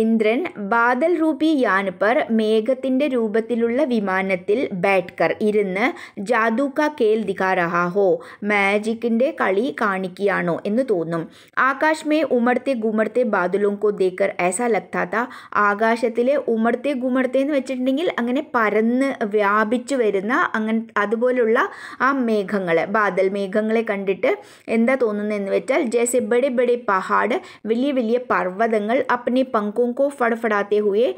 ഇന്ദ്രൻ ബാദൽ റൂപി യാനപ്പർ മേഘത്തിൻ്റെ രൂപത്തിലുള്ള വിമാനത്തിൽ ബാറ്റ്കർ ഇരുന്ന് ജാദൂക്ക കേൽ ദിഖാറഹാഹോ മാജിക്കിൻ്റെ കളി കാണിക്കുകയാണോ എന്ന് തോന്നും ആകാശ് മേ ഉമർത്തെ ഗുമർത്തെ ബാദലും ദേക്കർ ഏസ ലഗ്താ ആകാശത്തിലെ ഉമർത്തെ ഗുമർത്തെ എന്ന് വെച്ചിട്ടുണ്ടെങ്കിൽ അങ്ങനെ പരന്ന് വ്യാപിച്ചു വരുന്ന അങ്ങനെ അതുപോലുള്ള ആ മേഘങ്ങൾ ബാദൽ മേഘങ്ങളെ കണ്ടിട്ട് എന്താ തോന്നുന്നതെന്ന് വെച്ചാൽ ജേസെ ബഡി ബഡി പഹാട് വലിയ വലിയ പർവ്വതങ്ങൾ അപ്പനെ പങ്കോങ്കോ ഫടഫടാത്തെ ഹുയെ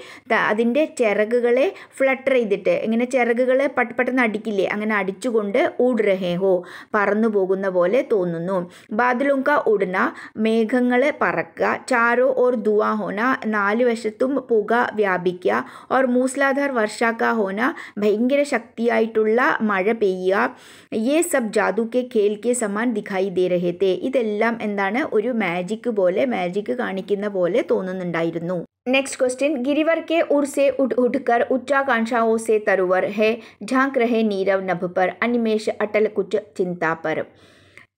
അതിൻ്റെ ചിറകുകളെ ഫ്ലട്ടർ ചെയ്തിട്ട് ഇങ്ങനെ ചിറകുകളെ പട്ടപ്പെട്ടെന്ന് അടിക്കില്ലേ അങ്ങനെ അടിച്ചുകൊണ്ട് ഉഡ് ഹോ പറന്നു പോകുന്ന പോലെ തോന്നുന്നു ബാദലുങ്ക ഉടന മേഘങ്ങൾ പറക്കുക ചാരോ ഓർ ദുവാ ഹോന നാല് വശത്തും പുക വ്യാപി വ്യാപിക്കുക और मूसलाधार वर्षा का होना भयंकर ശക്തിയായിട്ടുള്ള മഴ പെയ്യുക ये सब जादू के खेल के സമാൻ ദിഖായി ദേ രഹത്തെ ഇതെല്ലാം എന്താണ് ഒരു മാജിക് പോലെ മാജിക് കാണിക്കുന്ന പോലെ തോന്നുന്നുണ്ടായിരുന്നു नेक्स्ट क्वेश्चन गिरिवर के उर से उठ उठकर उच्चाकांक्षाओं से तरवर है झांक रहे नीरव नभ पर अनिमेश अटल कुछ चिंता पर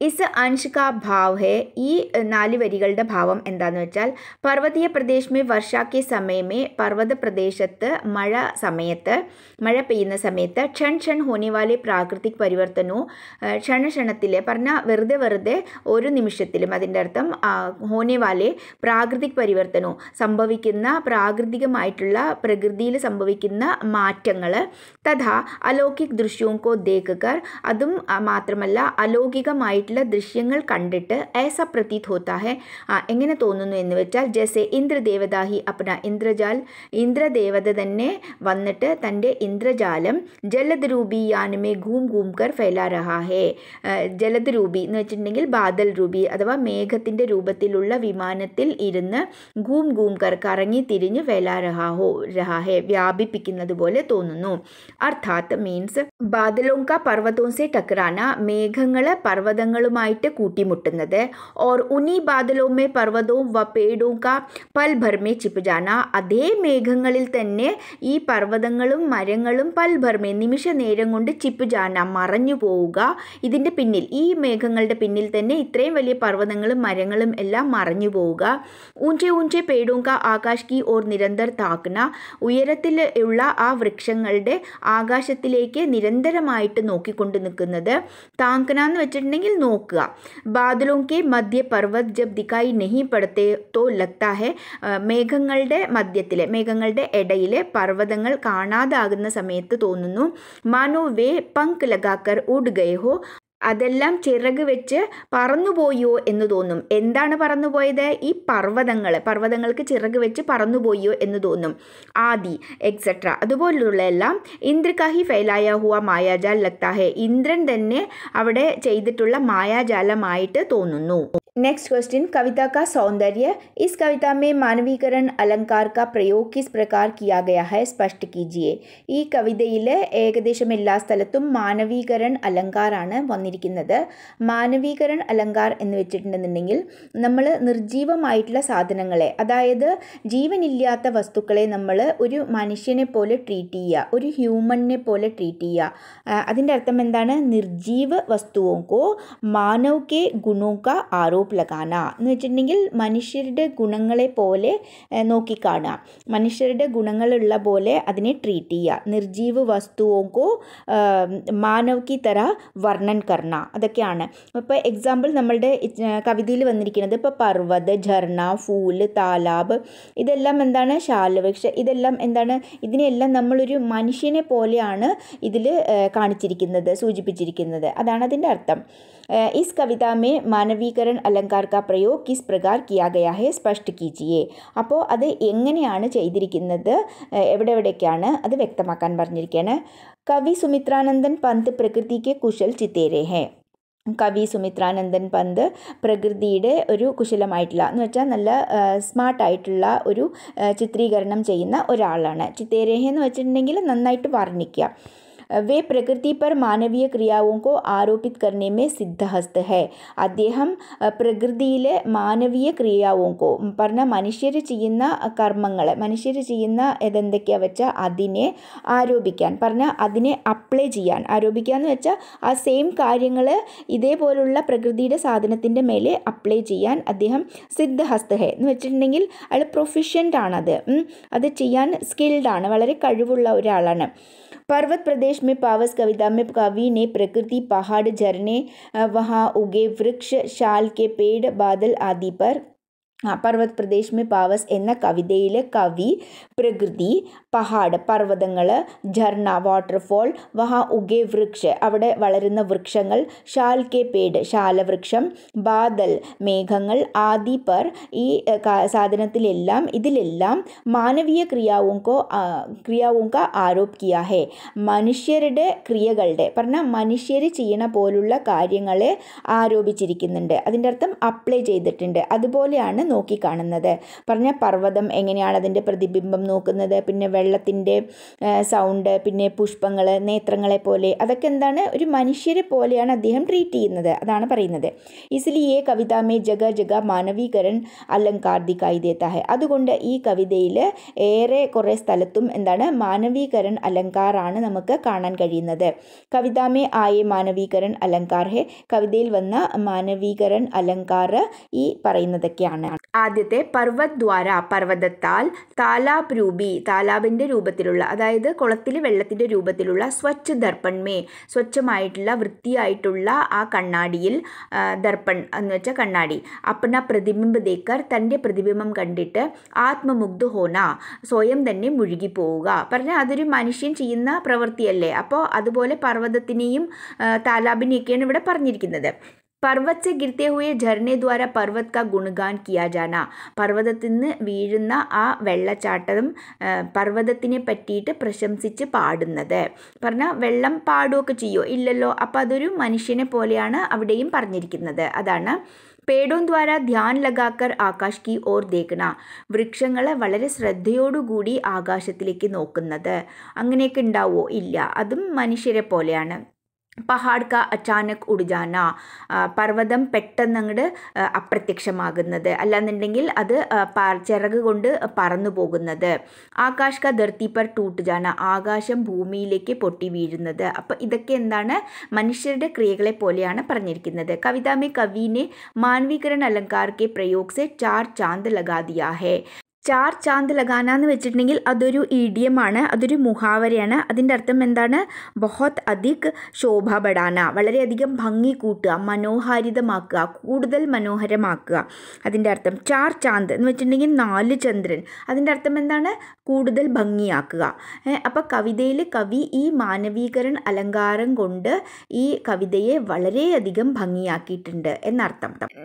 ഇസ് അൻഷ്ക ഭാവ് ഹേ ഈ നാല് വരികളുടെ ഭാവം എന്താണെന്ന് വെച്ചാൽ പർവ്വതീയ പ്രദേശമേ മേ വർഷാക്കി സമയമേ പർവ്വത പ്രദേശത്ത് മഴ സമയത്ത് മഴ പെയ്യുന്ന സമയത്ത് ക്ഷൺ ക്ഷൺ ഹോനിവാലെ പ്രാകൃതിക് പരിവർത്തനവും ക്ഷണക്ഷണത്തിലെ പറഞ്ഞാൽ വെറുതെ വെറുതെ ഒരു നിമിഷത്തിലും അതിൻ്റെ അർത്ഥം ഹോനിവാലെ പ്രാകൃതിക് പരിവർത്തനവും സംഭവിക്കുന്ന പ്രാകൃതികമായിട്ടുള്ള പ്രകൃതിയിൽ സംഭവിക്കുന്ന മാറ്റങ്ങൾ തഥാ അലൗകിക് ദൃശ്യവും കോ ദേഖക്കർ അതും മാത്രമല്ല അലൗകികമായിട്ട് ആയിട്ടുള്ള ദൃശ്യങ്ങൾ കണ്ടിട്ട് ഏസ പ്രതീത് ഹോത്താ ഹെ എങ്ങനെ തോന്നുന്നു എന്ന് വെച്ചാൽ ജസെ ഇന്ദ്രദേവതാഹി അപ്പന ഇന്ദ്രജാൽ ഇന്ദ്രദേവത തന്നെ വന്നിട്ട് തൻ്റെ ഇന്ദ്രജാലം ജലദ് രൂപി യാനുമേ ഘൂം ഘൂം കർ ഫെലാ റഹാ ജലദ് രൂപി എന്ന് വെച്ചിട്ടുണ്ടെങ്കിൽ ബാദൽ രൂപി അഥവാ മേഘത്തിൻ്റെ രൂപത്തിലുള്ള വിമാനത്തിൽ ഇരുന്ന് ഘൂം ഘൂം കർ കറങ്ങി തിരിഞ്ഞ് ഫെലാ റഹാ വ്യാപിപ്പിക്കുന്നത് പോലെ തോന്നുന്നു അർത്ഥാത്ത് മീൻസ് ബാദലോങ്ക പർവ്വതോസെ ടക്രാന മേഘങ്ങളെ പർവ്വതങ്ങൾ തരംഗങ്ങളുമായിട്ട് കൂട്ടിമുട്ടുന്നത് ഓർ ഉനി बादलों में पर्वतों व पेड़ों का പൽ ഭർമ്മേ ചിപ്പുജാന അതേ മേഘങ്ങളിൽ തന്നെ ഈ പർവ്വതങ്ങളും മരങ്ങളും പൽഭർമ്മേ നിമിഷ നേരം കൊണ്ട് ചിപ്പുജാന മറഞ്ഞു പോവുക ഇതിൻ്റെ പിന്നിൽ ഈ മേഘങ്ങളുടെ പിന്നിൽ തന്നെ ഇത്രയും വലിയ പർവ്വതങ്ങളും മരങ്ങളും എല്ലാം മറഞ്ഞു പോവുക ഊഞ്ചെ ഊഞ്ചെ പേടൂങ്ക ആകാശ് കി ഓർ നിരന്തർ താക്കണ ഉയരത്തിൽ ഉള്ള ആ വൃക്ഷങ്ങളുടെ ആകാശത്തിലേക്ക് നിരന്തരമായിട്ട് നോക്കിക്കൊണ്ട് നിൽക്കുന്നത് താങ്കന എന്ന് വെച്ചിട്ടുണ്ടെങ്കിൽ नोका ബാദലും കെ മധ്യ പർവ്വത് ജബ് ദിക്കായി നഹി പടത്തെ തോ ലഗ്താ ഹെ മേഘങ്ങളുടെ മധ്യത്തിലെ മേഘങ്ങളുടെ ഇടയിലെ പർവ്വതങ്ങൾ കാണാതാകുന്ന സമയത്ത് തോന്നുന്നു മാനോ വേ പങ്ക് ലഗാക്കർ ഉഡ് ഗയേ ഹോ അതെല്ലാം ചിറക് വെച്ച് പറന്നുപോയോ എന്ന് തോന്നും എന്താണ് പറന്നുപോയത് ഈ പർവ്വതങ്ങൾ പർവ്വതങ്ങൾക്ക് ചിറക് വെച്ച് പറന്നുപോയോ എന്ന് തോന്നും ആദി എക്സെട്ര അതുപോലുള്ള എല്ലാം ഇന്ദ്രകാഹി ഫെയിലായ ഹുവ മായാജാൽ ലക്താഹെ ഇന്ദ്രൻ തന്നെ അവിടെ ചെയ്തിട്ടുള്ള മായാജാലമായിട്ട് തോന്നുന്നു नेक्स्ट क्वेश्चन कविता का सौंदर्य इस कविता में मानवीकरण अलंकार का പ്രയോഗം കിസ് പ്രകാർ കിയാ ഗയാ ഹൈ സ്പഷ്ട കീജിയെ ഈ കവിതയിൽ ഏകദേശം എല്ലാ സ്ഥലത്തും മാനവീകരൺ അലങ്കാറാണ് വന്നിരിക്കുന്നത് മാനവീകരൺ അലങ്കാർ എന്ന് വെച്ചിട്ടുണ്ടെന്നുണ്ടെങ്കിൽ നമ്മൾ നിർജീവമായിട്ടുള്ള സാധനങ്ങളെ അതായത് ജീവനില്ലാത്ത വസ്തുക്കളെ നമ്മൾ ഒരു മനുഷ്യനെ പോലെ ട്രീറ്റ് ചെയ്യുക ഒരു ഹ്യൂമനെ പോലെ ട്രീറ്റ് ചെയ്യുക അതിൻ്റെ അർത്ഥം എന്താണ് നിർജീവ വസ്തുവോക്കോ മാനവ് കെ ഗുണോ കാ ആരോപ ലഗാന എന്ന് വെച്ചിട്ടുണ്ടെങ്കിൽ മനുഷ്യരുടെ ഗുണങ്ങളെ പോലെ നോക്കിക്കാണുക മനുഷ്യരുടെ ഗുണങ്ങളുള്ള പോലെ അതിനെ ട്രീറ്റ് ചെയ്യുക നിർജീവ വസ്തുവോക്കോ കി തര വർണ്ണൻ കർണ അതൊക്കെയാണ് ഇപ്പോൾ എക്സാമ്പിൾ നമ്മളുടെ കവിതയിൽ വന്നിരിക്കുന്നത് ഇപ്പോൾ പർവ്വത ഝർണ ഫൂല് താലാബ് ഇതെല്ലാം എന്താണ് ശാലവൃക്ഷ ഇതെല്ലാം എന്താണ് ഇതിനെല്ലാം നമ്മളൊരു മനുഷ്യനെ പോലെയാണ് ഇതിൽ കാണിച്ചിരിക്കുന്നത് സൂചിപ്പിച്ചിരിക്കുന്നത് അതാണ് അതിൻ്റെ അർത്ഥം इस कविता में मानवीकरण अलंकार का प्रयोग किस प्रकार किया गया है स्पष्ट कीजिए अब अद എങ്ങനെയാണ് ചെയ്തിരിക്കുന്നത് എവിടെ അത് വ്യക്തമാക്കാൻ പറഞ്ഞിരിക്കുകയാണ് കവി സുമിത്രാനന്ദൻ പന്ത് പ്രകൃതിക്ക് കുശൽ ചിത്തേരെ കവി സുമിത്രാനന്ദൻ പന്ത് പ്രകൃതിയുടെ ഒരു കുശലമായിട്ടുള്ള എന്ന് വെച്ചാൽ നല്ല സ്മാർട്ടായിട്ടുള്ള ഒരു ചിത്രീകരണം ചെയ്യുന്ന ഒരാളാണ് ചിത്തേരേഹ എന്ന് വെച്ചിട്ടുണ്ടെങ്കിൽ നന്നായിട്ട് വർണ്ണിക്കുക वे प्रकृति पर मानवीय क्रियाओं को आरोपित करने में സിദ്ധഹസ്ത് ഹേ അദ്ദേഹം പ്രകൃതിയിലെ മാനവീയ ക്രിയാവുങ്കോ പറഞ്ഞ മനുഷ്യർ ചെയ്യുന്ന കർമ്മങ്ങളെ മനുഷ്യർ ചെയ്യുന്ന ഇതെന്തൊക്കെയാ വെച്ചാൽ അതിനെ ആരോപിക്കാൻ പറഞ്ഞാൽ അതിനെ അപ്ലൈ ചെയ്യാൻ ആരോപിക്കുക എന്ന് വെച്ചാൽ ആ സെയിം കാര്യങ്ങൾ ഇതേപോലുള്ള പ്രകൃതിയുടെ സാധനത്തിൻ്റെ മേലെ അപ്ലൈ ചെയ്യാൻ അദ്ദേഹം സിദ്ധഹസ്ത് ഹേ എന്ന് വെച്ചിട്ടുണ്ടെങ്കിൽ അയാൾ പ്രൊഫിഷ്യൻ്റ് ആണത് അത് ചെയ്യാൻ സ്കിൽഡ് ആണ് വളരെ കഴിവുള്ള ഒരാളാണ് पर्वत प्रदेश में पावस कविता में कवि ने प्रकृति पहाड़ झरने वहाँ उगे वृक्ष शाल के पेड़ बादल आदि पर പർവ്വത് പ്രദേശ് മേ പാവസ് എന്ന കവിതയിലെ കവി പ്രകൃതി പഹാട് പർവ്വതങ്ങൾ ഝർണ വാട്ടർഫോൾ വഹ ഉഗേ വൃക്ഷ അവിടെ വളരുന്ന വൃക്ഷങ്ങൾ ഷാൽ കെ പേട് ശാലവൃക്ഷം ബാദൽ മേഘങ്ങൾ ആദി പർ ഈ സാധനത്തിലെല്ലാം ഇതിലെല്ലാം മാനവീയ ക്രിയാവുംകോ ക്രിയാവുംക ആരോപ് കിയ മനുഷ്യരുടെ ക്രിയകളുടെ പറഞ്ഞാൽ മനുഷ്യർ ചെയ്യണ പോലുള്ള കാര്യങ്ങളെ ആരോപിച്ചിരിക്കുന്നുണ്ട് അതിൻ്റെ അർത്ഥം അപ്ലൈ ചെയ്തിട്ടുണ്ട് അതുപോലെയാണ് നോക്കിക്കാണുന്നത് പറഞ്ഞ പർവ്വതം എങ്ങനെയാണ് അതിൻ്റെ പ്രതിബിംബം നോക്കുന്നത് പിന്നെ വെള്ളത്തിൻ്റെ സൗണ്ട് പിന്നെ പുഷ്പങ്ങൾ നേത്രങ്ങളെ പോലെ അതൊക്കെ എന്താണ് ഒരു മനുഷ്യരെ പോലെയാണ് അദ്ദേഹം ട്രീറ്റ് ചെയ്യുന്നത് അതാണ് പറയുന്നത് ഇസ്ലിയെ കവിതാമേ ജഗ ജഗ മാനവീകരൻ അലങ്കാർ കായിതേത്താഹെ അതുകൊണ്ട് ഈ കവിതയിൽ ഏറെ കുറേ സ്ഥലത്തും എന്താണ് മാനവീകരൻ അലങ്കാറാണ് നമുക്ക് കാണാൻ കഴിയുന്നത് കവിതാമേ ആയെ മാനവീകരൻ അലങ്കാർ ഹെ കവിതയിൽ വന്ന മാനവീകരൻ അലങ്കാർ ഈ പറയുന്നതൊക്കെയാണ് ആണ് ആദ്യത്തെ പർവത് ദ്വാര പർവ്വതത്താൽ താലാബ് രൂപി താലാബിൻ്റെ രൂപത്തിലുള്ള അതായത് കുളത്തിലെ വെള്ളത്തിൻ്റെ രൂപത്തിലുള്ള സ്വച്ഛ ദർപ്പൺമേ സ്വച്ഛമായിട്ടുള്ള വൃത്തിയായിട്ടുള്ള ആ കണ്ണാടിയിൽ ദർപ്പൺ എന്ന് വെച്ചാൽ കണ്ണാടി അപ്പന പ്രതിബിംബ ദേക്കർ തൻ്റെ പ്രതിബിംബം കണ്ടിട്ട് ആത്മമുഗ്ധ ഹോന സ്വയം തന്നെ മുഴുകി പോവുക പറഞ്ഞാൽ അതൊരു മനുഷ്യൻ ചെയ്യുന്ന പ്രവൃത്തിയല്ലേ അപ്പോൾ അതുപോലെ പർവ്വതത്തിനെയും താലാബിനെയൊക്കെയാണ് ഇവിടെ പറഞ്ഞിരിക്കുന്നത് पर्वत से गिरते हुए झरने द्वारा पर्वत का ഗുണഗാൻ ജാന പർവ്വതത്തിൽ നിന്ന് വീഴുന്ന ആ വെള്ളച്ചാട്ടം പർവ്വതത്തിനെ പറ്റിയിട്ട് പ്രശംസിച്ച് പാടുന്നത് പറഞ്ഞാൽ വെള്ളം പാടുകയൊക്കെ ചെയ്യുമോ ഇല്ലല്ലോ അപ്പം അതൊരു മനുഷ്യനെ പോലെയാണ് അവിടെയും പറഞ്ഞിരിക്കുന്നത് അതാണ് പേടോൻ ദ്വാര ധ്യാൻ ലഗാക്കർ ആകാശ് കി ഓർ ദേക്കണ വൃക്ഷങ്ങളെ വളരെ ശ്രദ്ധയോടുകൂടി ആകാശത്തിലേക്ക് നോക്കുന്നത് അങ്ങനെയൊക്കെ ഉണ്ടാവുമോ ഇല്ല അതും മനുഷ്യരെ പോലെയാണ് പഹാഡ്ക അചാനക് അച്ചാനക് ഉടുജാന പർവ്വതം പെട്ടെന്നങ്ങോട് അപ്രത്യക്ഷമാകുന്നത് അല്ലാന്നുണ്ടെങ്കിൽ അത് ചിറക് കൊണ്ട് പറന്നു പോകുന്നത് ആകാശ് ക ധർത്തി ടൂട്ടുജാന ആകാശം ഭൂമിയിലേക്ക് പൊട്ടി വീഴുന്നത് അപ്പോൾ ഇതൊക്കെ എന്താണ് മനുഷ്യരുടെ ക്രിയകളെ പോലെയാണ് പറഞ്ഞിരിക്കുന്നത് കവിതാമേ കവീനെ മാനവീകരണ അലങ്കാർ പ്രയോഗ്സെ പ്രയോഗ ചാർ ചാന്ദ് ലഗാ ചാർ ചാന്ത് ലഗാന എന്ന് വെച്ചിട്ടുണ്ടെങ്കിൽ അതൊരു ഇഡിയം ആണ് അതൊരു മുഹാവരയാണ് അതിൻ്റെ അർത്ഥം എന്താണ് ബഹോത്ത് അധിക് ശോഭ ബടാന വളരെയധികം ഭംഗി കൂട്ടുക മനോഹാരിതമാക്കുക കൂടുതൽ മനോഹരമാക്കുക അതിൻ്റെ അർത്ഥം ചാർ ചാന്ത് എന്ന് വെച്ചിട്ടുണ്ടെങ്കിൽ നാല് ചന്ദ്രൻ അതിൻ്റെ അർത്ഥം എന്താണ് കൂടുതൽ ഭംഗിയാക്കുക അപ്പോൾ കവിതയിൽ കവി ഈ മാനവീകരൺ അലങ്കാരം കൊണ്ട് ഈ കവിതയെ വളരെയധികം ഭംഗിയാക്കിയിട്ടുണ്ട് എന്നർത്ഥം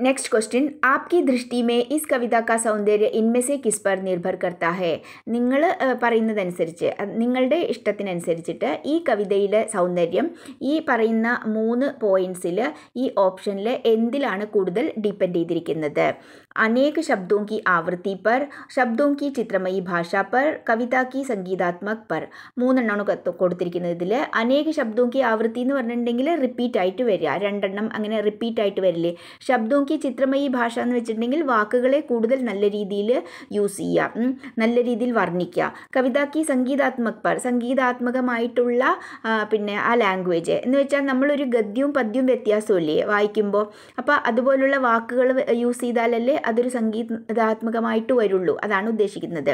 നെക്സ്റ്റ് ക്വസ്റ്റ്യൻ ആപ്കി ദൃഷ്ടി മേ ഇസ് കവിത സൗന്ദര്യ ഇൻമെസെ കിസ് നിർഭർ निर्भर നിങ്ങൾ പറയുന്നതനുസരിച്ച് നിങ്ങളുടെ ഇഷ്ടത്തിനനുസരിച്ചിട്ട് ഈ കവിതയിലെ സൗന്ദര്യം ഈ പറയുന്ന മൂന്ന് പോയിൻറ്റ്സിൽ ഈ ഓപ്ഷനിൽ എന്തിലാണ് കൂടുതൽ ഡിപ്പെൻഡ് ചെയ്തിരിക്കുന്നത് अनेक शब्दों की आवृत्ति पर शब्दों की चित्रमयी भाषा पर कविता की संगीतात्मक पर മൂന്നെണ്ണമാണ് കൊടുത്തിരിക്കുന്നത് ഇതിൽ അനേക ശബ്ദോങ്കി ആവൃത്തി എന്ന് പറഞ്ഞിട്ടുണ്ടെങ്കിൽ റിപ്പീറ്റ് ആയിട്ട് വരിക രണ്ടെണ്ണം അങ്ങനെ റിപ്പീറ്റ് ആയിട്ട് വരില്ലേ ശബ്ദോങ്കി ചിത്രമയി ഭാഷ എന്ന് വെച്ചിട്ടുണ്ടെങ്കിൽ വാക്കുകളെ കൂടുതൽ നല്ല രീതിയിൽ യൂസ് ചെയ്യുക നല്ല രീതിയിൽ വർണ്ണിക്കുക കവിതാക്കി സംഗീതാത്മക് പർ സംഗീതാത്മകമായിട്ടുള്ള പിന്നെ ആ ലാംഗ്വേജ് എന്ന് വെച്ചാൽ നമ്മളൊരു ഗദ്യവും പദ്യവും വ്യത്യാസമില്ലേ വായിക്കുമ്പോൾ അപ്പോൾ അതുപോലുള്ള വാക്കുകൾ യൂസ് ചെയ്താലല്ലേ അതൊരു സംഗീതാത്മകമായിട്ട് വരുള്ളൂ അതാണ് ഉദ്ദേശിക്കുന്നത്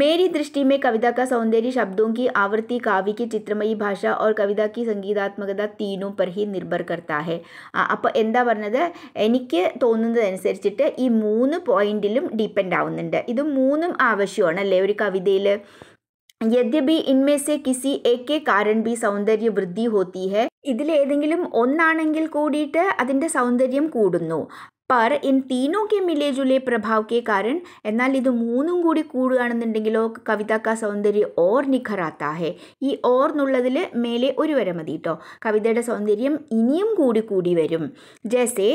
മേരി ദൃഷ്ടി മേ कविता का सौंदर्य शब्दों की आवृत्ति काव्य ചിത്രമയി ഭാഷ ഓർ കവിത കി സംഗീതാത്മകത തീനും പർ നിർഭർ കർത്താഹെ ഹെ അപ്പോൾ എന്താ പറഞ്ഞത് എനിക്ക് തോന്നുന്നതനുസരിച്ചിട്ട് ഈ മൂന്ന് പോയിന്റിലും ഡിപ്പെൻഡ് ആവുന്നുണ്ട് ഇത് മൂന്നും ആവശ്യമാണ് അല്ലേ ഒരു കവിതയിൽ യദ്യപി ഇൻമേസെ കിസി എ കെ കാരൺ ബി സൗന്ദര്യ വൃദ്ധി ഹോത്തി ഹെ ഇതിലേതെങ്കിലും ഒന്നാണെങ്കിൽ കൂടിയിട്ട് അതിൻ്റെ സൗന്ദര്യം കൂടുന്നു पर इन तीनों के मिले जुले प्रभाव के कारण എന്നാൽ ഇത് മൂന്നും കൂടി കൂടുകയാണെന്നുണ്ടെങ്കിലോ കവിതാക്ക സൗന്ദര്യം ഓർ നിഖറാത്താഹെ ഈ ഓർ എന്നുള്ളതിൽ മേലെ ഒരു വര മതി കേട്ടോ കവിതയുടെ സൗന്ദര്യം ഇനിയും കൂടി കൂടി വരും ജേസെ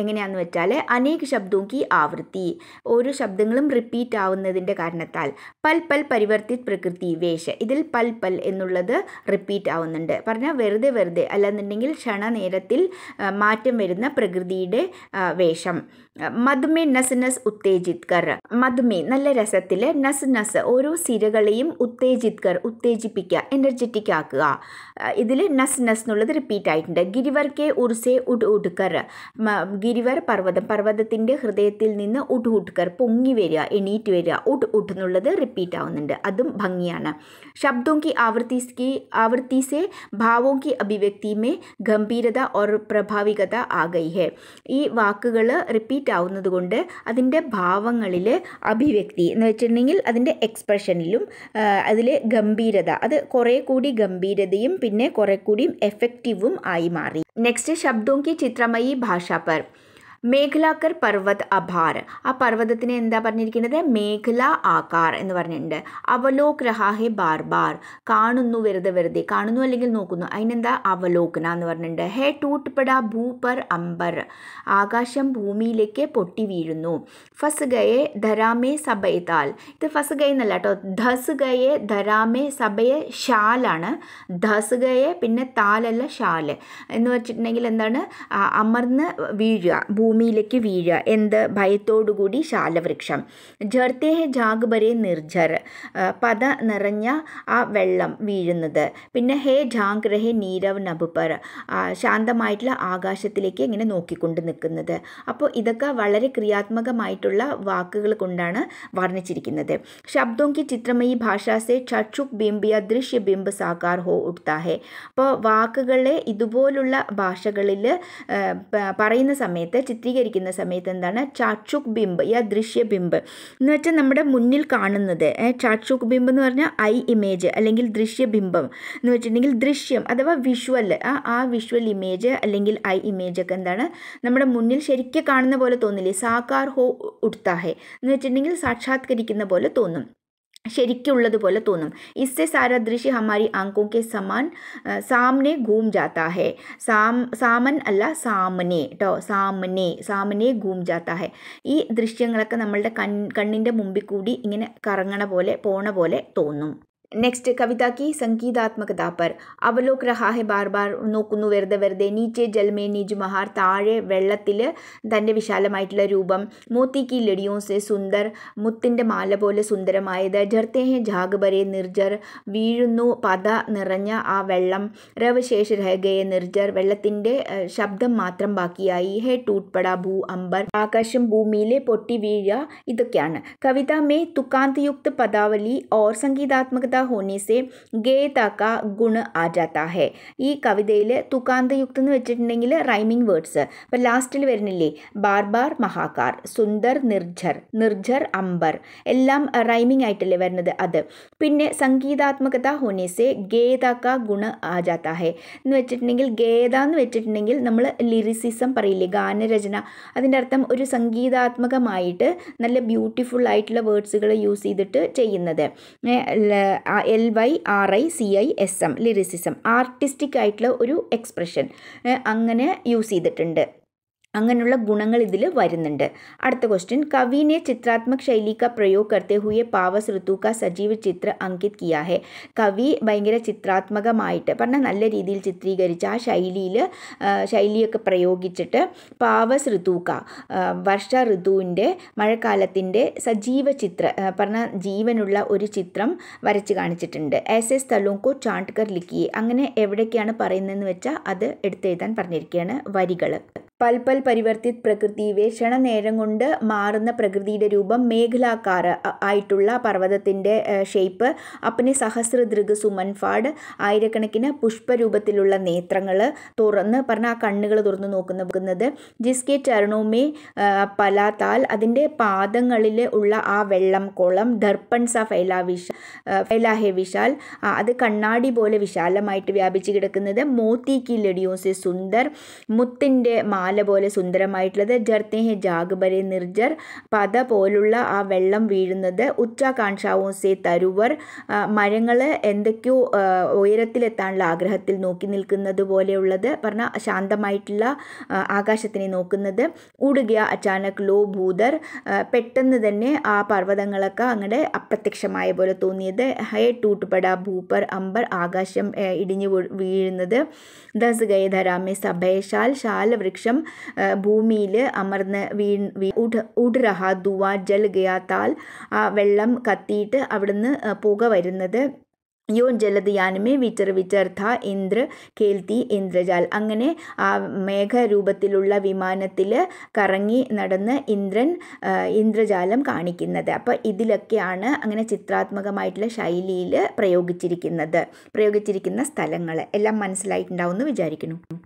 എങ്ങനെയാന്ന് വെച്ചാൽ അനേക ശബ്ദവും കി ആവൃത്തി ഓരോ ശബ്ദങ്ങളും റിപ്പീറ്റ് ആവുന്നതിൻ്റെ കാരണത്താൽ പൽ പൽ പരിവർത്തിത് പ്രകൃതി വേഷ ഇതിൽ പൽ പൽ എന്നുള്ളത് റിപ്പീറ്റ് ആവുന്നുണ്ട് പറഞ്ഞാൽ വെറുതെ വെറുതെ അല്ലെന്നുണ്ടെങ്കിൽ ക്ഷണനേരത്തിൽ മാറ്റം വരുന്ന പ്രകൃതിയുടെ വേഷം ശേഷം മധുമേ നസ് നസ് ഉത്തേജിത് കർ മദ് നല്ല രസത്തിൽ നസ് നസ് ഓരോ സിരകളെയും ഉത്തേജിത് കർ ഉത്തേജിപ്പിക്കുക എനർജറ്റിക് ആക്കുക ഇതിൽ നസ് നസ് എന്നുള്ളത് റിപ്പീറ്റ് ആയിട്ടുണ്ട് ഗിരിവർ കെ ഉർസെ ഉട് ഉഡ്കർ ഗിരിവർ പർവ്വതം പർവ്വതത്തിൻ്റെ ഹൃദയത്തിൽ നിന്ന് ഉഡ് ഉഡ്കർ പൊങ്ങി വരിക എണീറ്റ് വരിക ഉട് ഉട്ട് എന്നുള്ളത് റിപ്പീറ്റ് ആവുന്നുണ്ട് അതും ഭംഗിയാണ് ശബ്ദോം കി ആവർത്തിക്ക് ആവർത്തിസെ ഭാവോം കി അഭിവ്യക്തി ഗംഭീരത ഓർ പ്രഭാവികത ആ ഹെ ഈ വാക്കുകൾ റിപ്പീറ്റ് ആവുന്നതുകൊണ്ട് അതിൻ്റെ ഭാവങ്ങളിൽ അഭിവ്യക്തി എന്ന് വെച്ചിട്ടുണ്ടെങ്കിൽ അതിൻ്റെ എക്സ്പ്രഷനിലും അതിൽ ഗംഭീരത അത് കുറേ കൂടി ഗംഭീരതയും പിന്നെ കുറേ കൂടി എഫക്റ്റീവും ആയി മാറി നെക്സ്റ്റ് ശബ്ദോങ്കി ചിത്രമയി ഭാഷാ പർ മേഖലാക്കർ പർവ്വത് അഭാർ ആ പർവ്വതത്തിന് എന്താ പറഞ്ഞിരിക്കുന്നത് മേഖല ആകാർ എന്ന് പറഞ്ഞിട്ടുണ്ട് അവലോക്രഹാഹെ രഹാഹെ ബാർ ബാർ കാണുന്നു വെറുതെ വെറുതെ കാണുന്നു അല്ലെങ്കിൽ നോക്കുന്നു അതിനെന്താ അവലോകന എന്ന് പറഞ്ഞിട്ടുണ്ട് ഹേ ടൂട്ട്പട ഭൂ പർ അംബർ ആകാശം ഭൂമിയിലേക്ക് പൊട്ടി വീഴുന്നു ഫസ് ഗയെ ധരാമേ സബയത്താൽ ഇത് ഫസ് ഗൈ എന്നല്ല കേട്ടോ ധസ് ഗയെ ധരാമേ സബയെ ഷാലാണ് ധസ് ഗയെ പിന്നെ താലല്ല ഷാല് എന്ന് വെച്ചിട്ടുണ്ടെങ്കിൽ എന്താണ് അമർന്ന് വീഴുക ഭൂ ഭൂമിയിലേക്ക് വീഴുക എന്ത് ഭയത്തോടുകൂടി ശാലവൃക്ഷം ജർത്തേഹ ജാഗ് ബരെ നിർജർ പത നിറഞ്ഞ ആ വെള്ളം വീഴുന്നത് പിന്നെ ഹേ ജാഗ് റഹേ നീരവ് നബുപ്പർ ശാന്തമായിട്ടുള്ള ആകാശത്തിലേക്ക് ഇങ്ങനെ നോക്കിക്കൊണ്ട് നിൽക്കുന്നത് അപ്പോൾ ഇതൊക്കെ വളരെ ക്രിയാത്മകമായിട്ടുള്ള വാക്കുകൾ കൊണ്ടാണ് വർണ്ണിച്ചിരിക്കുന്നത് ശബ്ദവും കി ചിത്രമയി ഭാഷാസെ ചക്ഷുക് ബിംബിയ ദൃശ്യ ബിംബ് സാക്കാർ ഹോ ഉട്താ അപ്പോൾ വാക്കുകളെ ഇതുപോലുള്ള ഭാഷകളിൽ പറയുന്ന സമയത്ത് ചിത്രീകരിക്കുന്ന സമയത്ത് എന്താണ് ചാക്ഷുക് ബിംബ് യാ ബിംബ് എന്ന് വെച്ചാൽ നമ്മുടെ മുന്നിൽ കാണുന്നത് ചാക്ഷുക് ബിംബ് എന്ന് പറഞ്ഞാൽ ഐ ഇമേജ് അല്ലെങ്കിൽ ദൃശ്യ ബിംബം എന്ന് വെച്ചിട്ടുണ്ടെങ്കിൽ ദൃശ്യം അഥവാ വിഷ്വൽ ആ ആ വിഷ്വൽ ഇമേജ് അല്ലെങ്കിൽ ഐ ഇമേജ് ഒക്കെ എന്താണ് നമ്മുടെ മുന്നിൽ ശരിക്കും കാണുന്ന പോലെ തോന്നില്ലേ സാക്കാർ ഹോ ഉഡ്താഹെ എന്ന് വെച്ചിട്ടുണ്ടെങ്കിൽ സാക്ഷാത്കരിക്കുന്ന പോലെ തോന്നും ശരിക്കുള്ളതുപോലെ തോന്നും ഇസ്സെ സാര ദൃശ്യ ഹമാരി ആങ്കോ സമാൻ സാമനെ ഗൂം ജാത്താ ഹെ സാം സാമൻ അല്ല സാമനെ കേട്ടോ സാമനെ സാമനെ ഗൂം ജാത്താ ഹെ ഈ ദൃശ്യങ്ങളൊക്കെ നമ്മളുടെ കൺ കണ്ണിൻ്റെ മുമ്പിൽ കൂടി ഇങ്ങനെ കറങ്ങണ പോലെ പോണ പോലെ തോന്നും नेक्स्ट कविता की संगीतात्मकता पर അവലോക് റഹാഹെ ബാർ ബാർ നോക്കുന്നു വെറുതെ വെറുതെ നീച്ചെ ജൽമേ നിജ് മഹാർ താഴെ വെള്ളത്തിൽ തൻ്റെ വിശാലമായിട്ടുള്ള രൂപം മോത്തി കി ലഡിയോസെ സുന്ദർ മുത്തിൻ്റെ മാല പോലെ സുന്ദരമായത് ജർത്തേ ഹെ ജാഗ്ബരെ നിർജർ വീഴുന്നു പത നിറഞ്ഞ ആ വെള്ളം രവശേഷ രഹഗയെ നിർജർ വെള്ളത്തിൻ്റെ ശബ്ദം മാത്രം ബാക്കിയായി ഹേ ടൂട്ട്പട ഭൂ അംബർ ആകാശം ഭൂമിയിലെ പൊട്ടി വീഴുക ഇതൊക്കെയാണ് കവിത മേ തുക്കാന്തയുക്ത പദാവലി ഓർ സംഗീതാത്മകത होने से ഗേ തക്ക ഗുണ് ആറ്റാത്ത ഹെ ഈ കവിതയിൽ തുക്കാന്തയുക്ത എന്ന് വെച്ചിട്ടുണ്ടെങ്കിൽ റൈമിംഗ് വേർഡ്സ് അപ്പം ലാസ്റ്റിൽ വരുന്നില്ലേ ബാർബാർ മഹാകാർ സുന്ദർ നിർജർ നിർജർ അംബർ എല്ലാം റൈമിംഗ് ആയിട്ടല്ലേ വരുന്നത് അത് പിന്നെ സംഗീതാത്മകത ഗേ തക്ക ഗുണ് ആജാത്ത ഹെ എന്ന് വെച്ചിട്ടുണ്ടെങ്കിൽ ഗേത എന്ന് വെച്ചിട്ടുണ്ടെങ്കിൽ നമ്മൾ ലിറിസിസം പറയില്ലേ ഗാനരചന അതിൻ്റെ അർത്ഥം ഒരു സംഗീതാത്മകമായിട്ട് നല്ല ബ്യൂട്ടിഫുൾ ആയിട്ടുള്ള വേർഡ്സുകൾ യൂസ് ചെയ്തിട്ട് ചെയ്യുന്നത് L Y R I C I S M lyricism artistic ആയിട്ടുള്ള ഒരു എക്സ്പ്രഷൻ അങ്ങനെ യൂസ് ചെയ്തിട്ടുണ്ട് അങ്ങനെയുള്ള ഗുണങ്ങൾ ഇതിൽ വരുന്നുണ്ട് അടുത്ത ക്വസ്റ്റ്യൻ കവിനെ ചിത്രാത്മക ശൈലി ക പ്രയോഗ കർത്തെ ഹുയെ പാവസ് ഋതു കാ സജീവ ചിത്ര അങ്കിത് കിയാ ഹെ കവി ഭയങ്കര ചിത്രാത്മകമായിട്ട് പറഞ്ഞാൽ നല്ല രീതിയിൽ ചിത്രീകരിച്ച ആ ശൈലിയിൽ ശൈലിയൊക്കെ പ്രയോഗിച്ചിട്ട് പാവസ് ഋതു കാ വർഷ ഋതുവിൻ്റെ മഴക്കാലത്തിൻ്റെ സജീവ ചിത്ര പറഞ്ഞാൽ ജീവനുള്ള ഒരു ചിത്രം വരച്ച് കാണിച്ചിട്ടുണ്ട് എസ് സ്ഥലവും കോ ചാണ്ട്കർ ലിക്കിയെ അങ്ങനെ എവിടെയൊക്കെയാണ് പറയുന്നതെന്ന് വെച്ചാൽ അത് എടുത്തെഴുതാൻ പറഞ്ഞിരിക്കുകയാണ് വരികൾ പൽപൽ പരിവർത്തി പ്രകൃതി വേഷണം കൊണ്ട് മാറുന്ന പ്രകൃതിയുടെ രൂപം മേഖലാക്കാർ ആയിട്ടുള്ള പർവ്വതത്തിൻ്റെ ഷേപ്പ് അപ്പനെ സഹസ്രദൃഗ് സുമൻഫാട് ആയിരക്കണക്കിന് പുഷ്പരൂപത്തിലുള്ള നേത്രങ്ങൾ തുറന്ന് പറഞ്ഞാൽ ആ കണ്ണുകൾ തുറന്ന് നോക്കുന്നത് ജിസ്കെ ചരണോമേ പലാത്താൽ അതിൻ്റെ പാദങ്ങളിൽ ഉള്ള ആ വെള്ളം കോളം ദർപ്പൺ സ ഫൈലാ വിഷ ഫൈലാഹെ വിശാൽ അത് കണ്ണാടി പോലെ വിശാലമായിട്ട് വ്യാപിച്ചു കിടക്കുന്നത് മോത്തി ലഡിയോസെ സുന്ദർ മുത്തിൻ്റെ മാല പോലെ സുന്ദരമായിട്ടുള്ളത് ജർത്തേ ഹെ ജാഗ് ബരെ നിർജർ പത പോലുള്ള ആ വെള്ളം വീഴുന്നത് ഉച്ചാകാംക്ഷാവും സേ തരുവർ മരങ്ങൾ എന്തൊക്കെയോ ഉയരത്തിലെത്താനുള്ള ആഗ്രഹത്തിൽ നോക്കി നിൽക്കുന്നത് പോലെയുള്ളത് പറഞ്ഞാൽ ശാന്തമായിട്ടുള്ള ആകാശത്തിനെ നോക്കുന്നത് ഉടുകിയ അച്ചാനക് ലോ ഭൂതർ പെട്ടെന്ന് തന്നെ ആ പർവ്വതങ്ങളൊക്കെ അങ്ങടെ അപ്രത്യക്ഷമായ പോലെ തോന്നിയത് ഹേ ടൂട്ടുപട ഭൂപ്പർ അമ്പർ ആകാശം ഇടിഞ്ഞു വീഴുന്നത് ദസ് ഗയധരാമെ സഭയശാൽ ശാലവൃക്ഷം ഭൂമിയിൽ അമർന്ന് വീ ഉഡ് ഉഡ് ദുവ ജൽ ഗയാത്താൽ ആ വെള്ളം കത്തിയിട്ട് അവിടുന്ന് പുക വരുന്നത് യോൻ ജലദയാനമേ വിചർ വിചർഥ ഇന്ദ്ര കേൽത്തി ഇന്ദ്രജാൽ അങ്ങനെ ആ മേഘരൂപത്തിലുള്ള വിമാനത്തിൽ കറങ്ങി നടന്ന് ഇന്ദ്രൻ ഇന്ദ്രജാലം കാണിക്കുന്നത് അപ്പോൾ ഇതിലൊക്കെയാണ് അങ്ങനെ ചിത്രാത്മകമായിട്ടുള്ള ശൈലിയിൽ പ്രയോഗിച്ചിരിക്കുന്നത് പ്രയോഗിച്ചിരിക്കുന്ന സ്ഥലങ്ങൾ എല്ലാം മനസ്സിലായിട്ടുണ്ടാവുമെന്ന് വിചാരിക്കുന്നു